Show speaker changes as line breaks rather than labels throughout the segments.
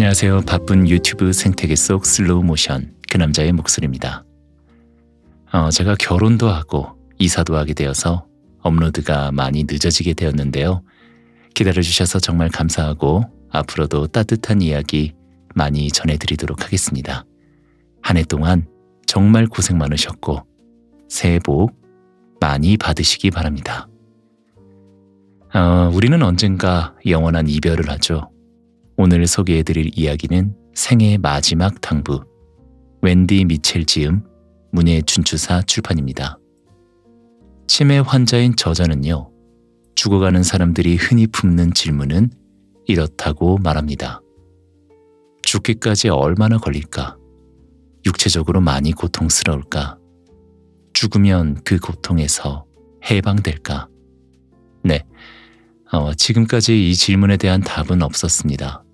안녕하세요. 바쁜 유튜브 생태계 속 슬로우 모션 그 남자의 목소리입니다. 어, 제가 결혼도 하고 이사도 하게 되어서 업로드가 많이 늦어지게 되었는데요. 기다려주셔서 정말 감사하고 앞으로도 따뜻한 이야기 많이 전해드리도록 하겠습니다. 한 해 동안 정말 고생 많으셨고 새해 복 많이 받으시기 바랍니다. 어, 우리는 언젠가 영원한 이별을 하죠. 오늘 소개해드릴 이야기는 생애 마지막 당부 웬디 미첼 지음 문예춘추사 출판입니다. 치매 환자인 저자는요. 죽어가는 사람들이 흔히 품는 질문은 이렇다고 말합니다. 죽기까지 얼마나 걸릴까? 육체적으로 많이 고통스러울까? 죽으면 그 고통에서 해방될까? 네, 어, 지금까지 이 질문에 대한 답은 없었습니다.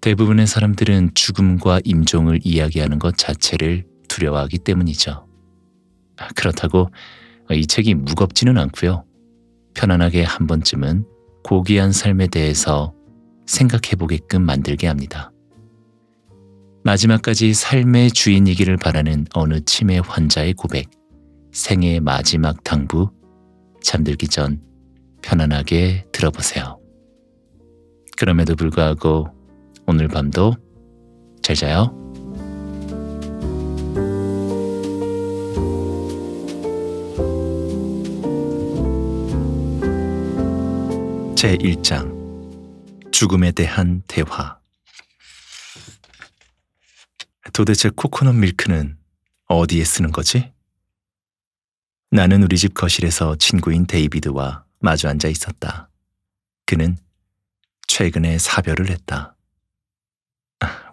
대부분의 사람들은 죽음과 임종을 이야기하는 것 자체를 두려워하기 때문이죠. 그렇다고 이 책이 무겁지는 않고요. 편안하게 한 번쯤은 고귀한 삶에 대해서 생각해 보게끔 만들게 합니다. 마지막까지 삶의 주인이기를 바라는 어느 치매 환자의 고백, 생애 마지막 당부, 잠들기 전 편안하게 들어보세요. 그럼에도 불구하고 오늘 밤도 잘 자요. 제1장 죽음에 대한 대화 도대체 코코넛 밀크는 어디에 쓰는 거지? 나는 우리 집 거실에서 친구인 데이비드와 마주 앉아 있었다. 그는 최근에 사별을 했다.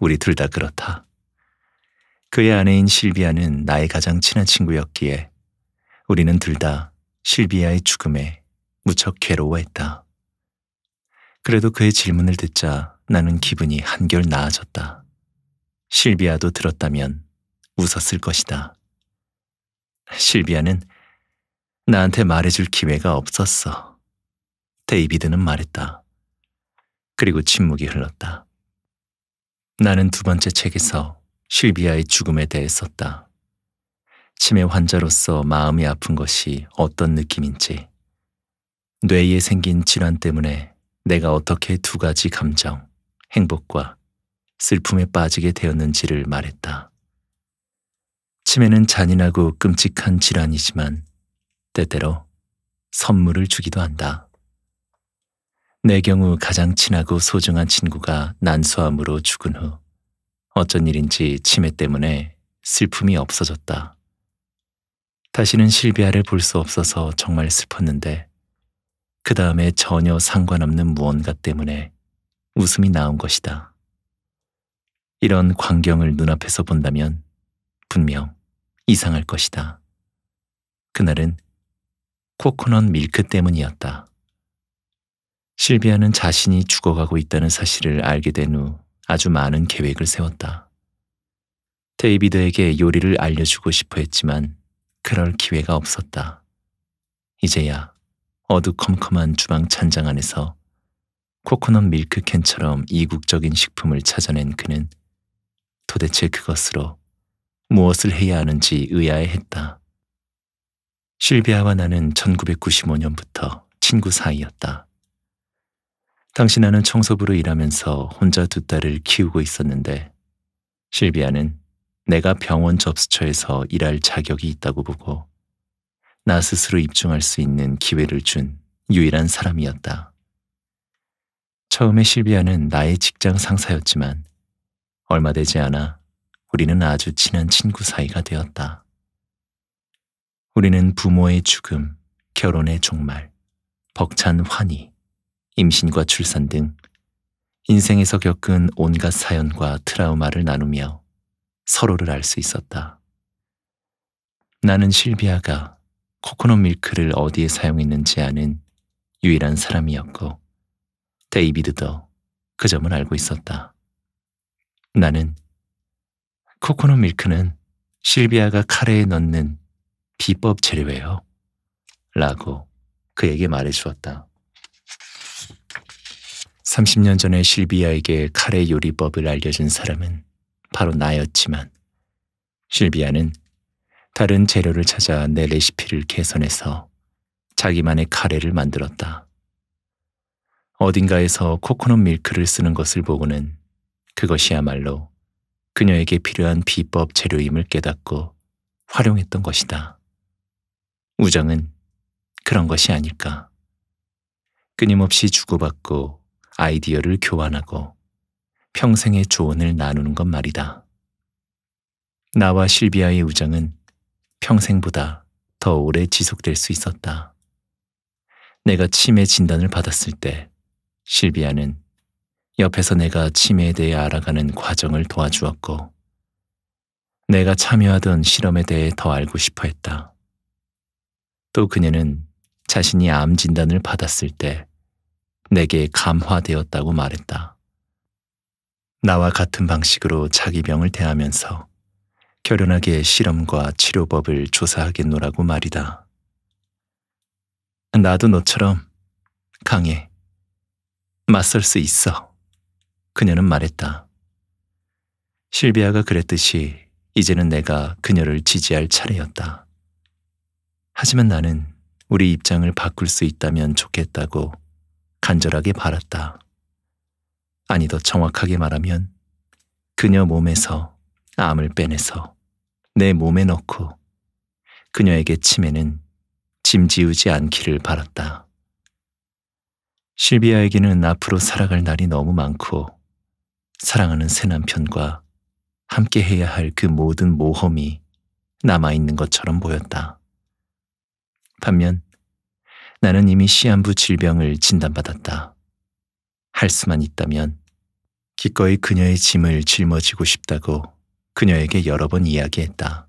우리 둘 다 그렇다. 그의 아내인 실비아는 나의 가장 친한 친구였기에 우리는 둘 다 실비아의 죽음에 무척 괴로워했다. 그래도 그의 질문을 듣자 나는 기분이 한결 나아졌다. 실비아도 들었다면 웃었을 것이다. 실비아는 나한테 말해줄 기회가 없었어. 데이비드는 말했다. 그리고 침묵이 흘렀다. 나는 두 번째 책에서 실비아의 죽음에 대해 썼다. 치매 환자로서 마음이 아픈 것이 어떤 느낌인지, 뇌에 생긴 질환 때문에 내가 어떻게 두 가지 감정, 행복과 슬픔에 빠지게 되었는지를 말했다. 치매는 잔인하고 끔찍한 질환이지만 때때로 선물을 주기도 한다. 내 경우 가장 친하고 소중한 친구가 난소암으로 죽은 후 어쩐 일인지 치매 때문에 슬픔이 없어졌다. 다시는 실비아를 볼 수 없어서 정말 슬펐는데 그 다음에 전혀 상관없는 무언가 때문에 웃음이 나온 것이다. 이런 광경을 눈앞에서 본다면 분명 이상할 것이다. 그날은 코코넛 밀크 때문이었다. 실비아는 자신이 죽어가고 있다는 사실을 알게 된 후 아주 많은 계획을 세웠다. 데이비드에게 요리를 알려주고 싶어 했지만 그럴 기회가 없었다. 이제야 어두컴컴한 주방 찬장 안에서 코코넛 밀크캔처럼 이국적인 식품을 찾아낸 그는 도대체 그것으로 무엇을 해야 하는지 의아해했다. 실비아와 나는 1995년부터 친구 사이였다. 당시 나는 청소부로 일하면서 혼자 두 딸을 키우고 있었는데 실비아는 내가 병원 접수처에서 일할 자격이 있다고 보고 나 스스로 입증할 수 있는 기회를 준 유일한 사람이었다. 처음에 실비아는 나의 직장 상사였지만 얼마 되지 않아 우리는 아주 친한 친구 사이가 되었다. 우리는 부모의 죽음, 결혼의 종말, 벅찬 환희, 임신과 출산 등 인생에서 겪은 온갖 사연과 트라우마를 나누며 서로를 알 수 있었다. 나는 실비아가 코코넛 밀크를 어디에 사용했는지 아는 유일한 사람이었고 데이비드도 그 점을 알고 있었다. 나는 코코넛 밀크는 실비아가 카레에 넣는 비법 재료예요. 라고 그에게 말해 주었다. 30년 전에 실비아에게 카레 요리법을 알려준 사람은 바로 나였지만 실비아는 다른 재료를 찾아 내 레시피를 개선해서 자기만의 카레를 만들었다. 어딘가에서 코코넛 밀크를 쓰는 것을 보고는 그것이야말로 그녀에게 필요한 비법 재료임을 깨닫고 활용했던 것이다. 우정은 그런 것이 아닐까. 끊임없이 주고받고 아이디어를 교환하고 평생의 조언을 나누는 것 말이다. 나와 실비아의 우정은 평생보다 더 오래 지속될 수 있었다. 내가 치매 진단을 받았을 때 실비아는 옆에서 내가 치매에 대해 알아가는 과정을 도와주었고 내가 참여하던 실험에 대해 더 알고 싶어 했다. 또 그녀는 자신이 암 진단을 받았을 때 내게 감화되었다고 말했다. 나와 같은 방식으로 자기 병을 대하면서 결연하게 실험과 치료법을 조사하겠노라고 말이다. 나도 너처럼 강해. 맞설 수 있어. 그녀는 말했다. 실비아가 그랬듯이 이제는 내가 그녀를 지지할 차례였다. 하지만 나는 우리 입장을 바꿀 수 있다면 좋겠다고 간절하게 바랐다. 아니 더 정확하게 말하면 그녀 몸에서 암을 빼내서 내 몸에 넣고 그녀에게 치매는 짐지우지 않기를 바랐다. 실비아에게는 앞으로 살아갈 날이 너무 많고 사랑하는 새 남편과 함께 해야 할 그 모든 모험이 남아있는 것처럼 보였다. 반면 나는 이미 시한부 질병을 진단받았다. 할 수만 있다면 기꺼이 그녀의 짐을 짊어지고 싶다고 그녀에게 여러 번 이야기했다.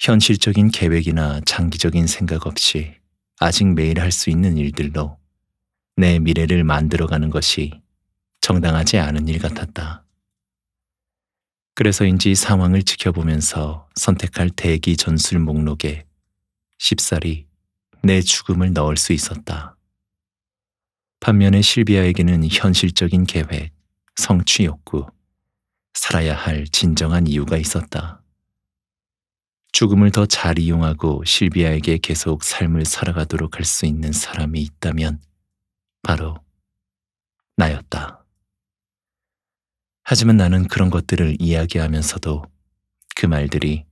현실적인 계획이나 장기적인 생각 없이 아직 매일 할 수 있는 일들로 내 미래를 만들어가는 것이 정당하지 않은 일 같았다. 그래서인지 상황을 지켜보면서 선택할 대기 전술 목록에 쉽사리 내 죽음을 넣을 수 있었다. 반면에 실비아에게는 현실적인 계획, 성취 욕구, 살아야 할 진정한 이유가 있었다. 죽음을 더 잘 이용하고 실비아에게 계속 삶을 살아가도록 할 수 있는 사람이 있다면 바로 나였다. 하지만 나는 그런 것들을 이야기하면서도 그 말들이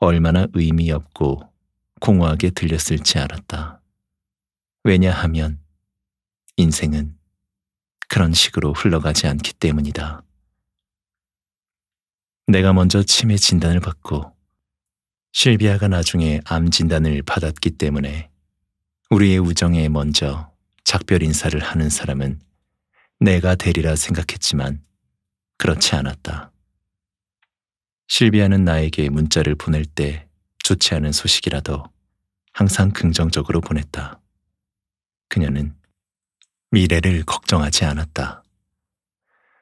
얼마나 의미 없고 공허하게 들렸을지 알았다. 왜냐하면 인생은 그런 식으로 흘러가지 않기 때문이다. 내가 먼저 치매 진단을 받고 실비아가 나중에 암 진단을 받았기 때문에 우리의 우정에 먼저 작별 인사를 하는 사람은 내가 되리라 생각했지만 그렇지 않았다. 실비아는 나에게 문자를 보낼 때 좋지 않은 소식이라도 항상 긍정적으로 보냈다. 그녀는 미래를 걱정하지 않았다.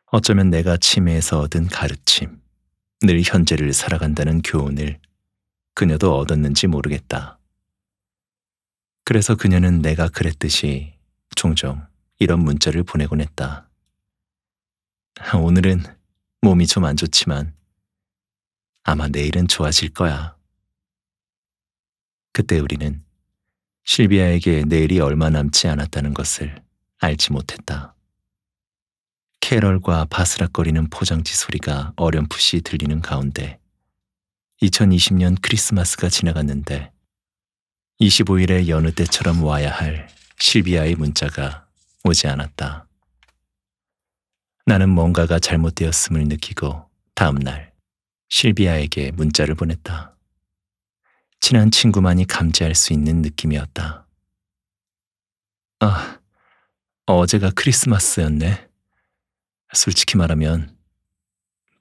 어쩌면 내가 치매에서 얻은 가르침, 늘 현재를 살아간다는 교훈을 그녀도 얻었는지 모르겠다. 그래서 그녀는 내가 그랬듯이 종종 이런 문자를 보내곤 했다. 아, 오늘은 몸이 좀 안 좋지만 아마 내일은 좋아질 거야. 그때 우리는 실비아에게 내일이 얼마 남지 않았다는 것을 알지 못했다. 캐럴과 바스락거리는 포장지 소리가 어렴풋이 들리는 가운데 2020년 크리스마스가 지나갔는데 25일에 여느 때처럼 와야 할 실비아의 문자가 오지 않았다. 나는 뭔가가 잘못되었음을 느끼고 다음날 실비아에게 문자를 보냈다. 친한 친구만이 감지할 수 있는 느낌이었다. 아, 어제가 크리스마스였네. 솔직히 말하면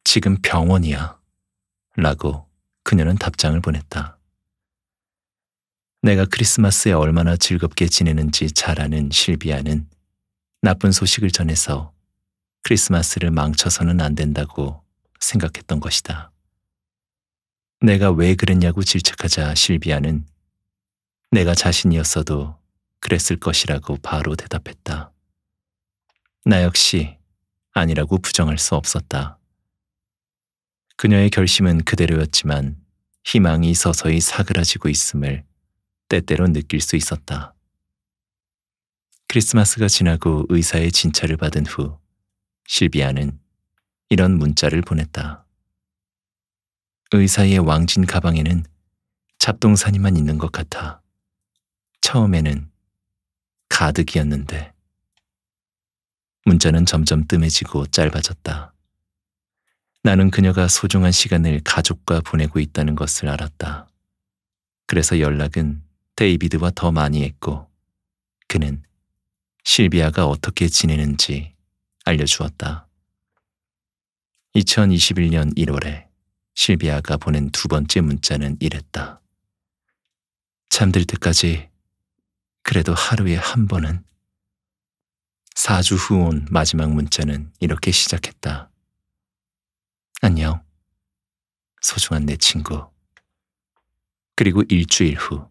지금 병원이야. 라고 그녀는 답장을 보냈다. 내가 크리스마스에 얼마나 즐겁게 지내는지 잘 아는 실비아는 나쁜 소식을 전해서 크리스마스를 망쳐서는 안 된다고 생각했던 것이다. 내가 왜 그랬냐고 질책하자 실비아는 내가 자신이었어도 그랬을 것이라고 바로 대답했다. 나 역시 아니라고 부정할 수 없었다. 그녀의 결심은 그대로였지만 희망이 서서히 사그라지고 있음을 때때로 느낄 수 있었다. 크리스마스가 지나고 의사의 진찰을 받은 후 실비아는 이런 문자를 보냈다. 의사의 왕진 가방에는 잡동사니만 있는 것 같아 처음에는 가득이었는데 문자는 점점 뜸해지고 짧아졌다. 나는 그녀가 소중한 시간을 가족과 보내고 있다는 것을 알았다. 그래서 연락은 데이비드와 더 많이 했고 그는 실비아가 어떻게 지내는지 알려주었다. 2021년 1월에 실비아가 보낸 두 번째 문자는 이랬다. 잠들 때까지 그래도 하루에 한 번은 4주 후 온 마지막 문자는 이렇게 시작했다. 안녕. 소중한 내 친구. 그리고 일주일 후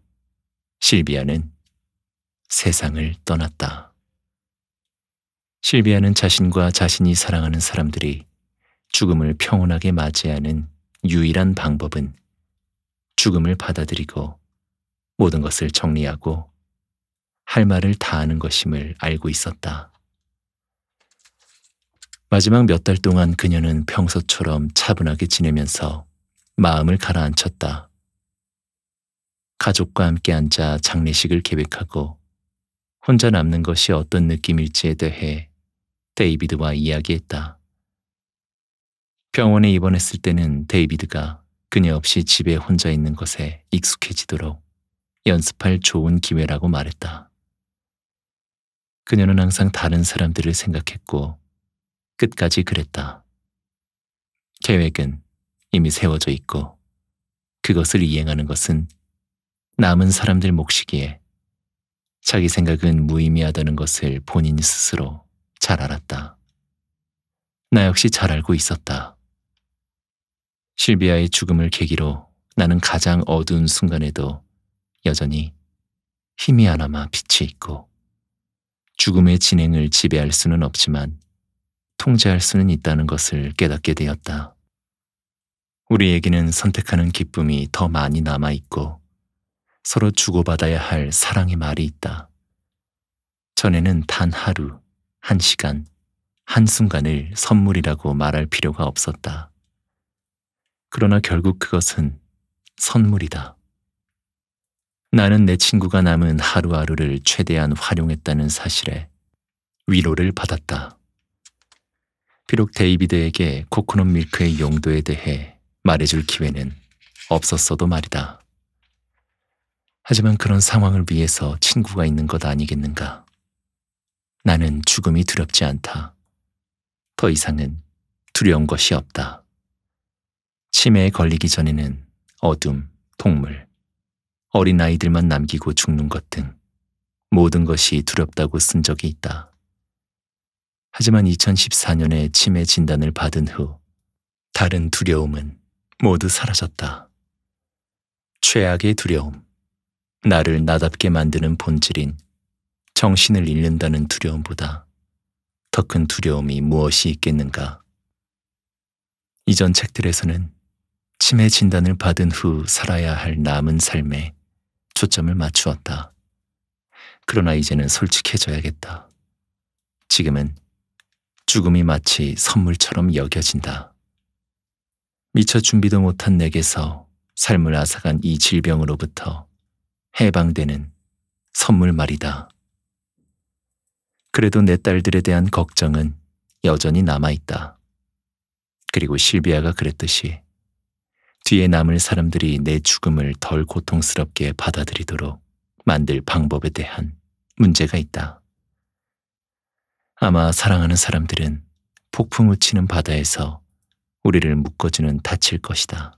실비아는 세상을 떠났다. 실비아는 자신과 자신이 사랑하는 사람들이 죽음을 평온하게 맞이하는 유일한 방법은 죽음을 받아들이고 모든 것을 정리하고 할 말을 다하는 것임을 알고 있었다. 마지막 몇 달 동안 그녀는 평소처럼 차분하게 지내면서 마음을 가라앉혔다. 가족과 함께 앉아 장례식을 계획하고 혼자 남는 것이 어떤 느낌일지에 대해 데이비드와 이야기했다. 병원에 입원했을 때는 데이비드가 그녀 없이 집에 혼자 있는 것에 익숙해지도록 연습할 좋은 기회라고 말했다. 그녀는 항상 다른 사람들을 생각했고 끝까지 그랬다. 계획은 이미 세워져 있고 그것을 이행하는 것은 남은 사람들 몫이기에 자기 생각은 무의미하다는 것을 본인 스스로 잘 알았다. 나 역시 잘 알고 있었다. 실비아의 죽음을 계기로 나는 가장 어두운 순간에도 여전히 힘이 하나마 빛이 있고 죽음의 진행을 지배할 수는 없지만 통제할 수는 있다는 것을 깨닫게 되었다. 우리에게는 선택하는 기쁨이 더 많이 남아있고 서로 주고받아야 할 사랑의 말이 있다. 전에는 단 하루, 한 시간, 한순간을 선물이라고 말할 필요가 없었다. 그러나 결국 그것은 선물이다. 나는 내 친구가 남은 하루하루를 최대한 활용했다는 사실에 위로를 받았다. 비록 데이비드에게 코코넛 밀크의 용도에 대해 말해줄 기회는 없었어도 말이다. 하지만 그런 상황을 위해서 친구가 있는 것 아니겠는가. 나는 죽음이 두렵지 않다. 더 이상은 두려운 것이 없다. 치매에 걸리기 전에는 어둠, 동물, 어린아이들만 남기고 죽는 것 등 모든 것이 두렵다고 쓴 적이 있다. 하지만 2014년에 치매 진단을 받은 후 다른 두려움은 모두 사라졌다. 최악의 두려움, 나를 나답게 만드는 본질인 정신을 잃는다는 두려움보다 더 큰 두려움이 무엇이 있겠는가. 이전 책들에서는 치매 진단을 받은 후 살아야 할 남은 삶에 초점을 맞추었다. 그러나 이제는 솔직해져야겠다. 지금은 죽음이 마치 선물처럼 여겨진다. 미처 준비도 못한 내게서 삶을 앗아간 이 질병으로부터 해방되는 선물 말이다. 그래도 내 딸들에 대한 걱정은 여전히 남아있다. 그리고 실비아가 그랬듯이 뒤에 남을 사람들이 내 죽음을 덜 고통스럽게 받아들이도록 만들 방법에 대한 문제가 있다. 아마 사랑하는 사람들은 폭풍우 치는 바다에서 우리를 묶어주는 닻일 것이다.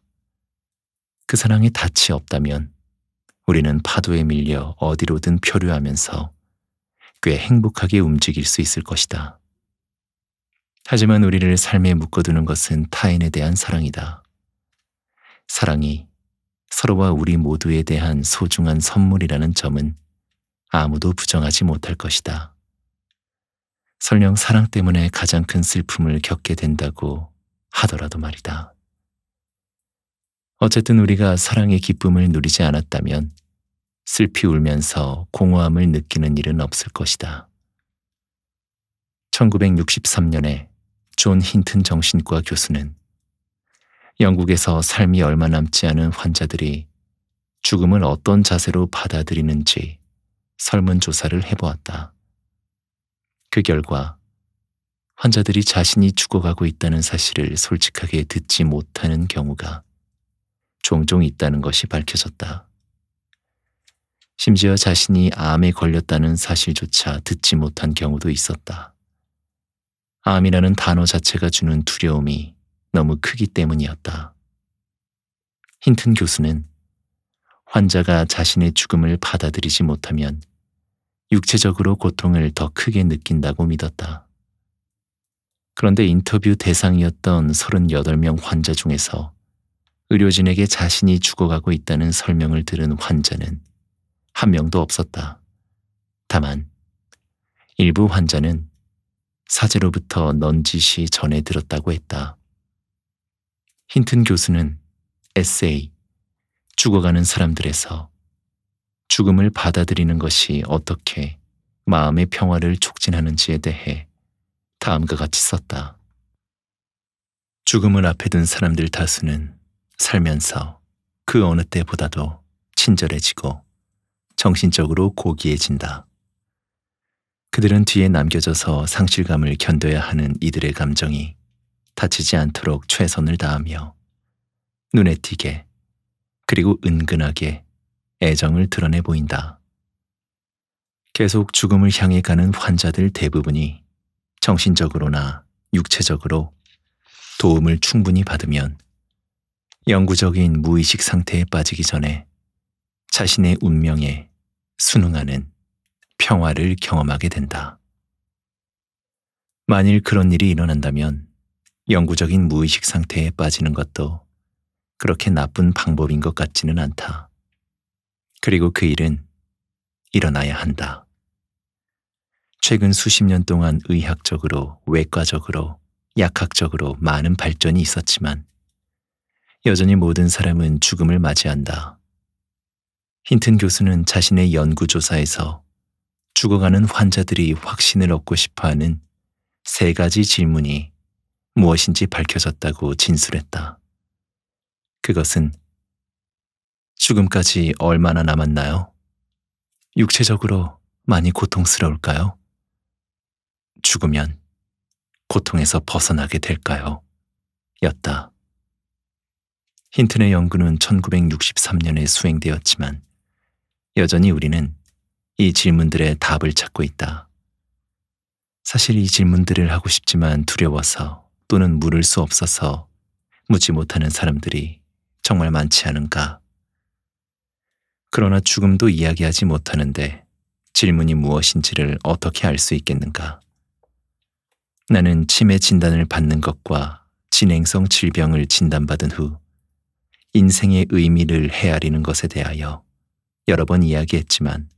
그 사랑에 닻이 없다면 우리는 파도에 밀려 어디로든 표류하면서 꽤 행복하게 움직일 수 있을 것이다. 하지만 우리를 삶에 묶어두는 것은 타인에 대한 사랑이다. 사랑이 서로와 우리 모두에 대한 소중한 선물이라는 점은 아무도 부정하지 못할 것이다. 설령 사랑 때문에 가장 큰 슬픔을 겪게 된다고 하더라도 말이다. 어쨌든 우리가 사랑의 기쁨을 누리지 않았다면 슬피 울면서 공허함을 느끼는 일은 없을 것이다. 1963년에 존 힌튼 정신과 교수는 영국에서 삶이 얼마 남지 않은 환자들이 죽음을 어떤 자세로 받아들이는지 설문조사를 해보았다. 그 결과 환자들이 자신이 죽어가고 있다는 사실을 솔직하게 듣지 못하는 경우가 종종 있다는 것이 밝혀졌다. 심지어 자신이 암에 걸렸다는 사실조차 듣지 못한 경우도 있었다. 암이라는 단어 자체가 주는 두려움이 너무 크기 때문이었다. 힌튼 교수는 환자가 자신의 죽음을 받아들이지 못하면 육체적으로 고통을 더 크게 느낀다고 믿었다. 그런데 인터뷰 대상이었던 38명 환자 중에서 의료진에게 자신이 죽어가고 있다는 설명을 들은 환자는 한 명도 없었다. 다만 일부 환자는 사제로부터 넌지시 전해 들었다고 했다. 힌튼 교수는 에세이 죽어가는 사람들에서 죽음을 받아들이는 것이 어떻게 마음의 평화를 촉진하는지에 대해 다음과 같이 썼다. 죽음을 앞에 둔 사람들 다수는 살면서 그 어느 때보다도 친절해지고 정신적으로 고귀해진다. 그들은 뒤에 남겨져서 상실감을 견뎌야 하는 이들의 감정이 다치지 않도록 최선을 다하며 눈에 띄게 그리고 은근하게 애정을 드러내 보인다. 계속 죽음을 향해 가는 환자들 대부분이 정신적으로나 육체적으로 도움을 충분히 받으면 영구적인 무의식 상태에 빠지기 전에 자신의 운명에 순응하는 평화를 경험하게 된다. 만일 그런 일이 일어난다면 영구적인 무의식 상태에 빠지는 것도 그렇게 나쁜 방법인 것 같지는 않다. 그리고 그 일은 일어나야 한다. 최근 수십 년 동안 의학적으로, 외과적으로, 약학적으로 많은 발전이 있었지만 여전히 모든 사람은 죽음을 맞이한다. 힌튼 교수는 자신의 연구조사에서 죽어가는 환자들이 확신을 얻고 싶어 하는 세 가지 질문이 무엇인지 밝혀졌다고 진술했다. 그것은 죽음까지 얼마나 남았나요? 육체적으로 많이 고통스러울까요? 죽으면 고통에서 벗어나게 될까요? 였다. 힌튼의 연구는 1963년에 수행되었지만 여전히 우리는 이 질문들의 답을 찾고 있다. 사실 이 질문들을 하고 싶지만 두려워서 또는 물을 수 없어서 묻지 못하는 사람들이 정말 많지 않은가. 그러나 죽음도 이야기하지 못하는데 질문이 무엇인지를 어떻게 알 수 있겠는가. 나는 치매 진단을 받는 것과 진행성 질병을 진단받은 후 인생의 의미를 헤아리는 것에 대하여 여러 번 이야기했지만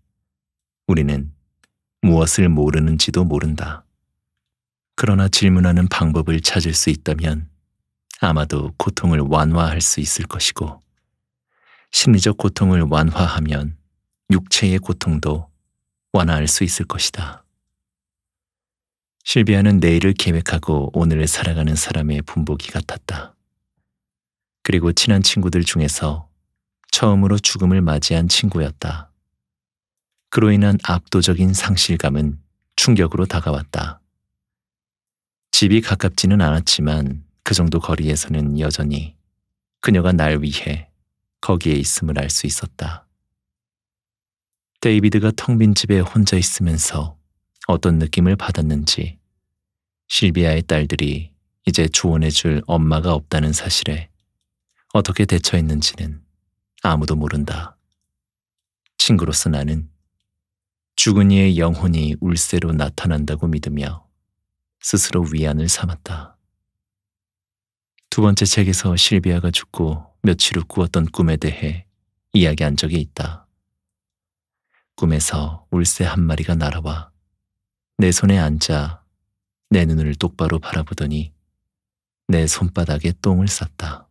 우리는 무엇을 모르는지도 모른다. 그러나 질문하는 방법을 찾을 수 있다면 아마도 고통을 완화할 수 있을 것이고 심리적 고통을 완화하면 육체의 고통도 완화할 수 있을 것이다. 실비아는 내일을 계획하고 오늘을 살아가는 사람의 분복이 같았다. 그리고 친한 친구들 중에서 처음으로 죽음을 맞이한 친구였다. 그로 인한 압도적인 상실감은 충격으로 다가왔다. 집이 가깝지는 않았지만 그 정도 거리에서는 여전히 그녀가 날 위해 거기에 있음을 알 수 있었다. 데이비드가 텅빈 집에 혼자 있으면서 어떤 느낌을 받았는지 실비아의 딸들이 이제 조언해줄 엄마가 없다는 사실에 어떻게 대처했는지는 아무도 모른다. 친구로서 나는 죽은 이의 영혼이 울세로 나타난다고 믿으며 스스로 위안을 삼았다. 두 번째 책에서 실비아가 죽고 며칠 후 꾸었던 꿈에 대해 이야기한 적이 있다. 꿈에서 울새 한 마리가 날아와 내 손에 앉아 내 눈을 똑바로 바라보더니 내 손바닥에 똥을 쌌다.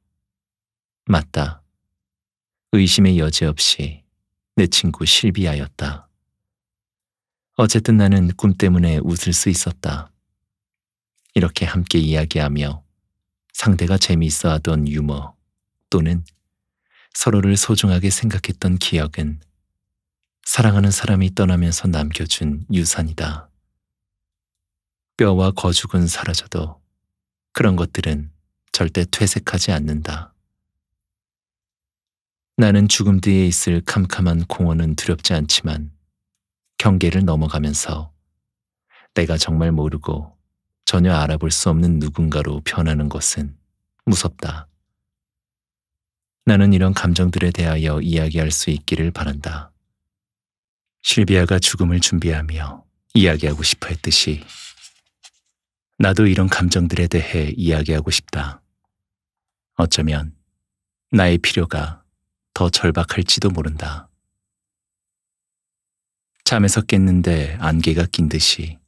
맞다. 의심의 여지 없이 내 친구 실비아였다. 어쨌든 나는 꿈 때문에 웃을 수 있었다. 이렇게 함께 이야기하며 상대가 재미있어 하던 유머 또는 서로를 소중하게 생각했던 기억은 사랑하는 사람이 떠나면서 남겨준 유산이다. 뼈와 거죽은 사라져도 그런 것들은 절대 퇴색하지 않는다. 나는 죽음 뒤에 있을 캄캄한 공원은 두렵지 않지만 경계를 넘어가면서 내가 정말 모르고 전혀 알아볼 수 없는 누군가로 변하는 것은 무섭다. 나는 이런 감정들에 대하여 이야기할 수 있기를 바란다. 실비아가 죽음을 준비하며 이야기하고 싶어 했듯이 나도 이런 감정들에 대해 이야기하고 싶다. 어쩌면 나의 필요가 더 절박할지도 모른다. 잠에서 깼는데 안개가 낀 듯이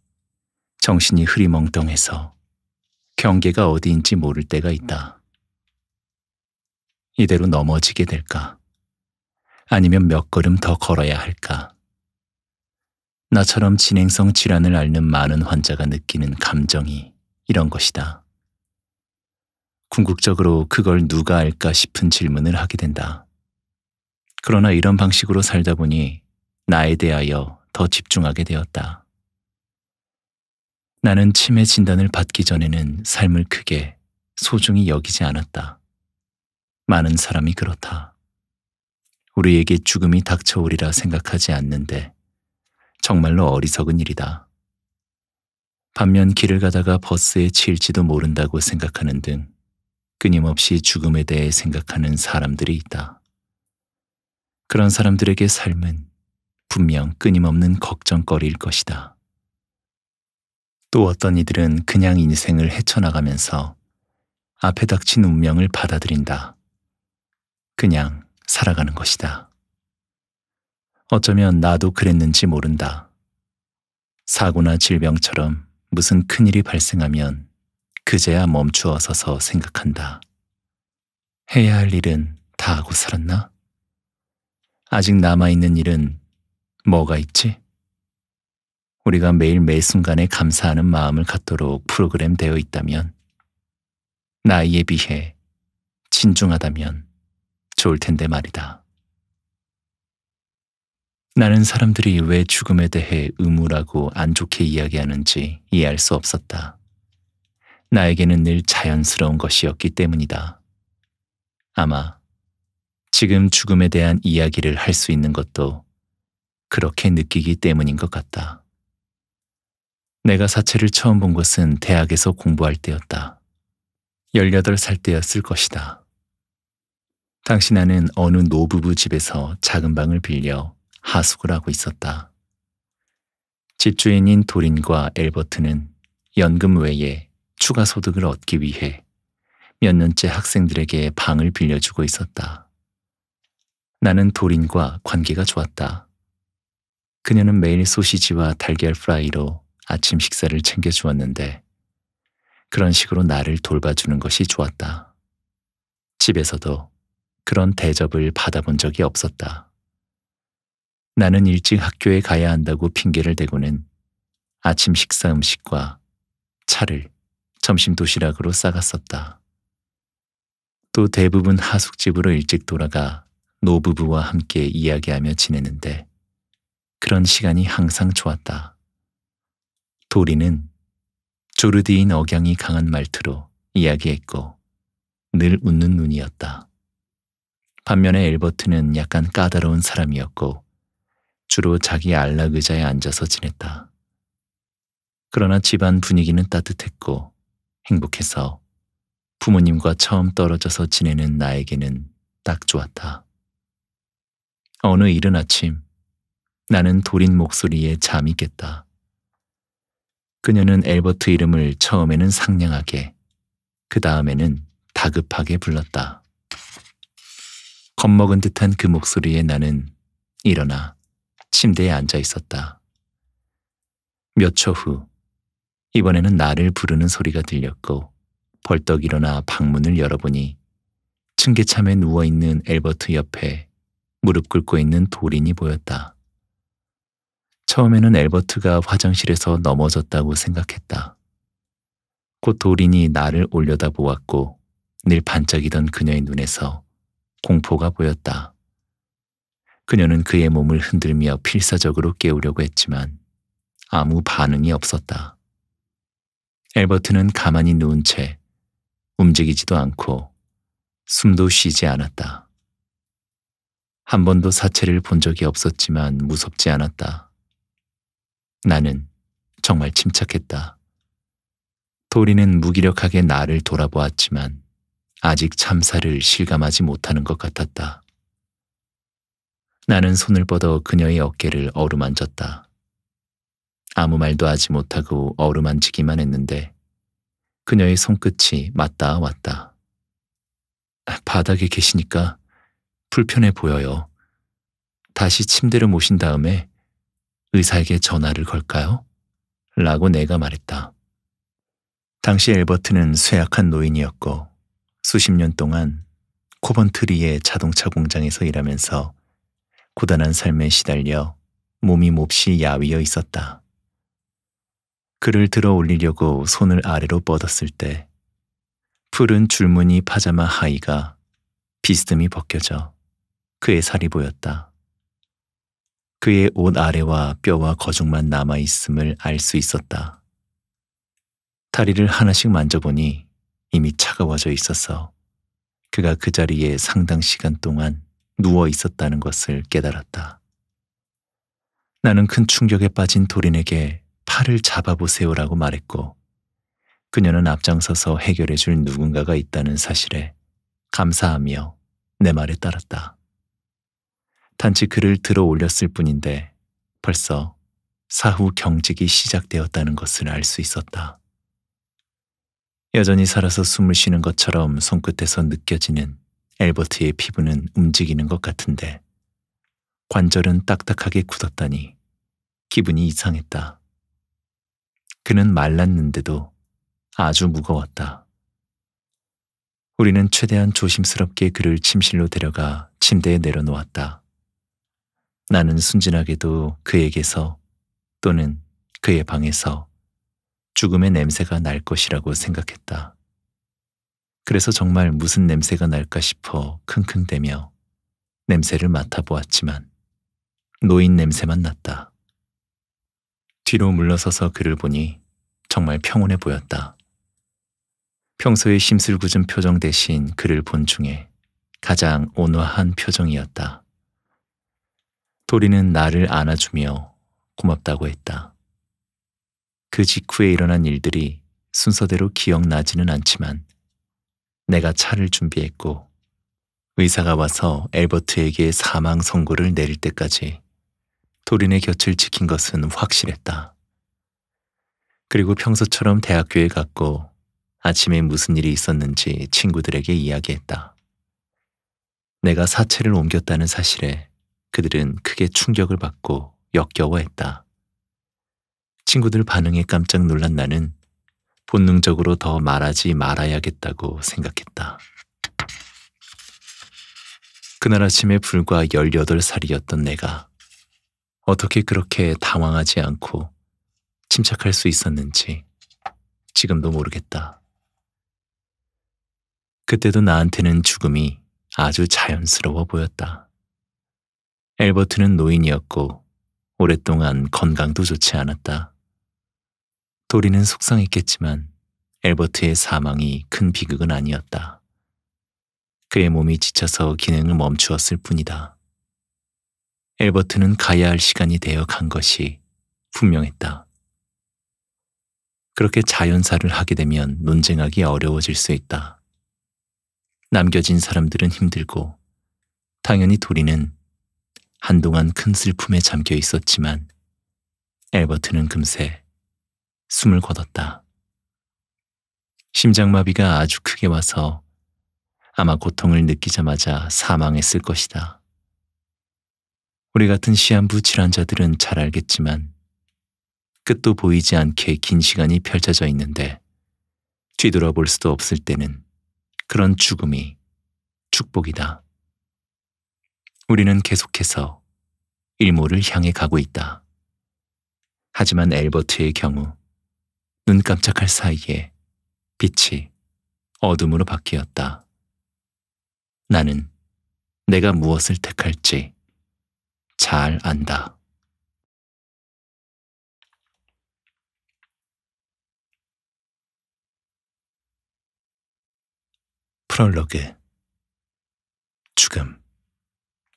정신이 흐리멍덩해서 경계가 어디인지 모를 때가 있다. 이대로 넘어지게 될까? 아니면 몇 걸음 더 걸어야 할까? 나처럼 진행성 질환을 앓는 많은 환자가 느끼는 감정이 이런 것이다. 궁극적으로 그걸 누가 알까 싶은 질문을 하게 된다. 그러나 이런 방식으로 살다 보니 나에 대하여 더 집중하게 되었다. 나는 치매 진단을 받기 전에는 삶을 크게 소중히 여기지 않았다. 많은 사람이 그렇다. 우리에게 죽음이 닥쳐오리라 생각하지 않는데 정말로 어리석은 일이다. 반면 길을 가다가 버스에 치일지도 모른다고 생각하는 등 끊임없이 죽음에 대해 생각하는 사람들이 있다. 그런 사람들에게 삶은 분명 끊임없는 걱정거리일 것이다. 또 어떤 이들은 그냥 인생을 헤쳐나가면서 앞에 닥친 운명을 받아들인다. 그냥 살아가는 것이다. 어쩌면 나도 그랬는지 모른다. 사고나 질병처럼 무슨 큰일이 발생하면 그제야 멈추어 서서 생각한다. 해야 할 일은 다 하고 살았나? 아직 남아있는 일은 뭐가 있지? 우리가 매일 매 순간에 감사하는 마음을 갖도록 프로그램 되어 있다면 나이에 비해 진중하다면 좋을 텐데 말이다. 나는 사람들이 왜 죽음에 대해 의무라고 안 좋게 이야기하는지 이해할 수 없었다. 나에게는 늘 자연스러운 것이었기 때문이다. 아마 지금 죽음에 대한 이야기를 할 수 있는 것도 그렇게 느끼기 때문인 것 같다. 내가 사체를 처음 본 것은 대학에서 공부할 때였다. 18살 때였을 것이다. 당시나는 어느 노부부 집에서 작은 방을 빌려 하숙을 하고 있었다. 집주인인 도린과 엘버트는 연금 외에 추가 소득을 얻기 위해 몇 년째 학생들에게 방을 빌려주고 있었다. 나는 도린과 관계가 좋았다. 그녀는 매일 소시지와 달걀 프라이로 아침 식사를 챙겨주었는데 그런 식으로 나를 돌봐주는 것이 좋았다. 집에서도 그런 대접을 받아본 적이 없었다. 나는 일찍 학교에 가야 한다고 핑계를 대고는 아침 식사 음식과 차를 점심 도시락으로 싸갔었다. 또 대부분 하숙집으로 일찍 돌아가 노부부와 함께 이야기하며 지내는데 그런 시간이 항상 좋았다. 도리는 조르디인 억양이 강한 말투로 이야기했고 늘 웃는 눈이었다. 반면에 엘버트는 약간 까다로운 사람이었고 주로 자기 안락 의자에 앉아서 지냈다. 그러나 집안 분위기는 따뜻했고 행복해서 부모님과 처음 떨어져서 지내는 나에게는 딱 좋았다. 어느 이른 아침 나는 도린 목소리에 잠이 깼다. 그녀는 엘버트 이름을 처음에는 상냥하게, 그 다음에는 다급하게 불렀다. 겁먹은 듯한 그 목소리에 나는 일어나 침대에 앉아 있었다. 몇 초 후, 이번에는 나를 부르는 소리가 들렸고 벌떡 일어나 방문을 열어보니 층계참에 누워있는 엘버트 옆에 무릎 꿇고 있는 도린이 보였다. 처음에는 엘버트가 화장실에서 넘어졌다고 생각했다. 곧 도린이 나를 올려다보았고 늘 반짝이던 그녀의 눈에서 공포가 보였다. 그녀는 그의 몸을 흔들며 필사적으로 깨우려고 했지만 아무 반응이 없었다. 엘버트는 가만히 누운 채 움직이지도 않고 숨도 쉬지 않았다. 한 번도 사체를 본 적이 없었지만 무섭지 않았다. 나는 정말 침착했다. 도리는 무기력하게 나를 돌아보았지만 아직 참사를 실감하지 못하는 것 같았다. 나는 손을 뻗어 그녀의 어깨를 어루만졌다. 아무 말도 하지 못하고 어루만지기만 했는데 그녀의 손끝이 맞닿아 왔다. 바닥에 계시니까 불편해 보여요. 다시 침대로 모신 다음에 의사에게 전화를 걸까요? 라고 내가 말했다. 당시 엘버트는 쇠약한 노인이었고 수십 년 동안 코번트리의 자동차 공장에서 일하면서 고단한 삶에 시달려 몸이 몹시 야위어 있었다. 그를 들어 올리려고 손을 아래로 뻗었을 때 푸른 줄무늬 파자마 하의가 비스듬히 벗겨져 그의 살이 보였다. 그의 옷 아래와 뼈와 거죽만 남아 있음을 알 수 있었다. 다리를 하나씩 만져보니 이미 차가워져 있어서 그가 그 자리에 상당 시간 동안 누워 있었다는 것을 깨달았다. 나는 큰 충격에 빠진 도린에게 팔을 잡아보세요라고 말했고 그녀는 앞장서서 해결해 줄 누군가가 있다는 사실에 감사하며 내 말에 따랐다. 단지 그를 들어 올렸을 뿐인데 벌써 사후 경직이 시작되었다는 것을 알 수 있었다. 여전히 살아서 숨을 쉬는 것처럼 손끝에서 느껴지는 엘버트의 피부는 움직이는 것 같은데 관절은 딱딱하게 굳었다니 기분이 이상했다. 그는 말랐는데도 아주 무거웠다. 우리는 최대한 조심스럽게 그를 침실로 데려가 침대에 내려놓았다. 나는 순진하게도 그에게서 또는 그의 방에서 죽음의 냄새가 날 것이라고 생각했다. 그래서 정말 무슨 냄새가 날까 싶어 킁킁대며 냄새를 맡아보았지만 노인 냄새만 났다. 뒤로 물러서서 그를 보니 정말 평온해 보였다. 평소의 심술궂은 표정 대신 그를 본 중에 가장 온화한 표정이었다. 도리는 나를 안아주며 고맙다고 했다. 그 직후에 일어난 일들이 순서대로 기억나지는 않지만 내가 차를 준비했고 의사가 와서 엘버트에게 사망 선고를 내릴 때까지 도린의 곁을 지킨 것은 확실했다. 그리고 평소처럼 대학교에 갔고 아침에 무슨 일이 있었는지 친구들에게 이야기했다. 내가 사체를 옮겼다는 사실에 그들은 크게 충격을 받고 역겨워했다. 친구들 반응에 깜짝 놀란 나는 본능적으로 더 말하지 말아야겠다고 생각했다. 그날 아침에 불과 18살이었던 내가 어떻게 그렇게 당황하지 않고 침착할 수 있었는지 지금도 모르겠다. 그때도 나한테는 죽음이 아주 자연스러워 보였다. 엘버트는 노인이었고 오랫동안 건강도 좋지 않았다. 도리는 속상했겠지만 엘버트의 사망이 큰 비극은 아니었다. 그의 몸이 지쳐서 기능을 멈추었을 뿐이다. 엘버트는 가야 할 시간이 되어 간 것이 분명했다. 그렇게 자연사를 하게 되면 논쟁하기 어려워질 수 있다. 남겨진 사람들은 힘들고 당연히 도리는 한동안 큰 슬픔에 잠겨 있었지만 엘버트는 금세 숨을 거뒀다. 심장마비가 아주 크게 와서 아마 고통을 느끼자마자 사망했을 것이다. 우리 같은 시한부 질환자들은 잘 알겠지만 끝도 보이지 않게 긴 시간이 펼쳐져 있는데 뒤돌아볼 수도 없을 때는 그런 죽음이 축복이다. 우리는 계속해서 일몰을 향해 가고 있다. 하지만 엘버트의 경우 눈 깜짝할 사이에 빛이 어둠으로 바뀌었다. 나는 내가 무엇을 택할지 잘 안다. 프롤로그 죽음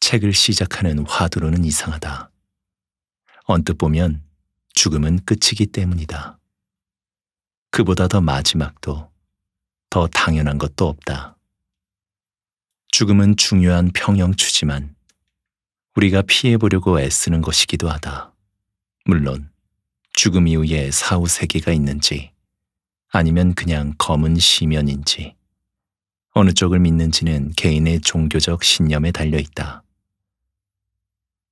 책을 시작하는 화두로는 이상하다. 언뜻 보면 죽음은 끝이기 때문이다. 그보다 더 마지막도 더 당연한 것도 없다. 죽음은 중요한 평형추지만 우리가 피해보려고 애쓰는 것이기도 하다. 물론 죽음 이후에 사후 세계가 있는지 아니면 그냥 검은 시면인지 어느 쪽을 믿는지는 개인의 종교적 신념에 달려 있다.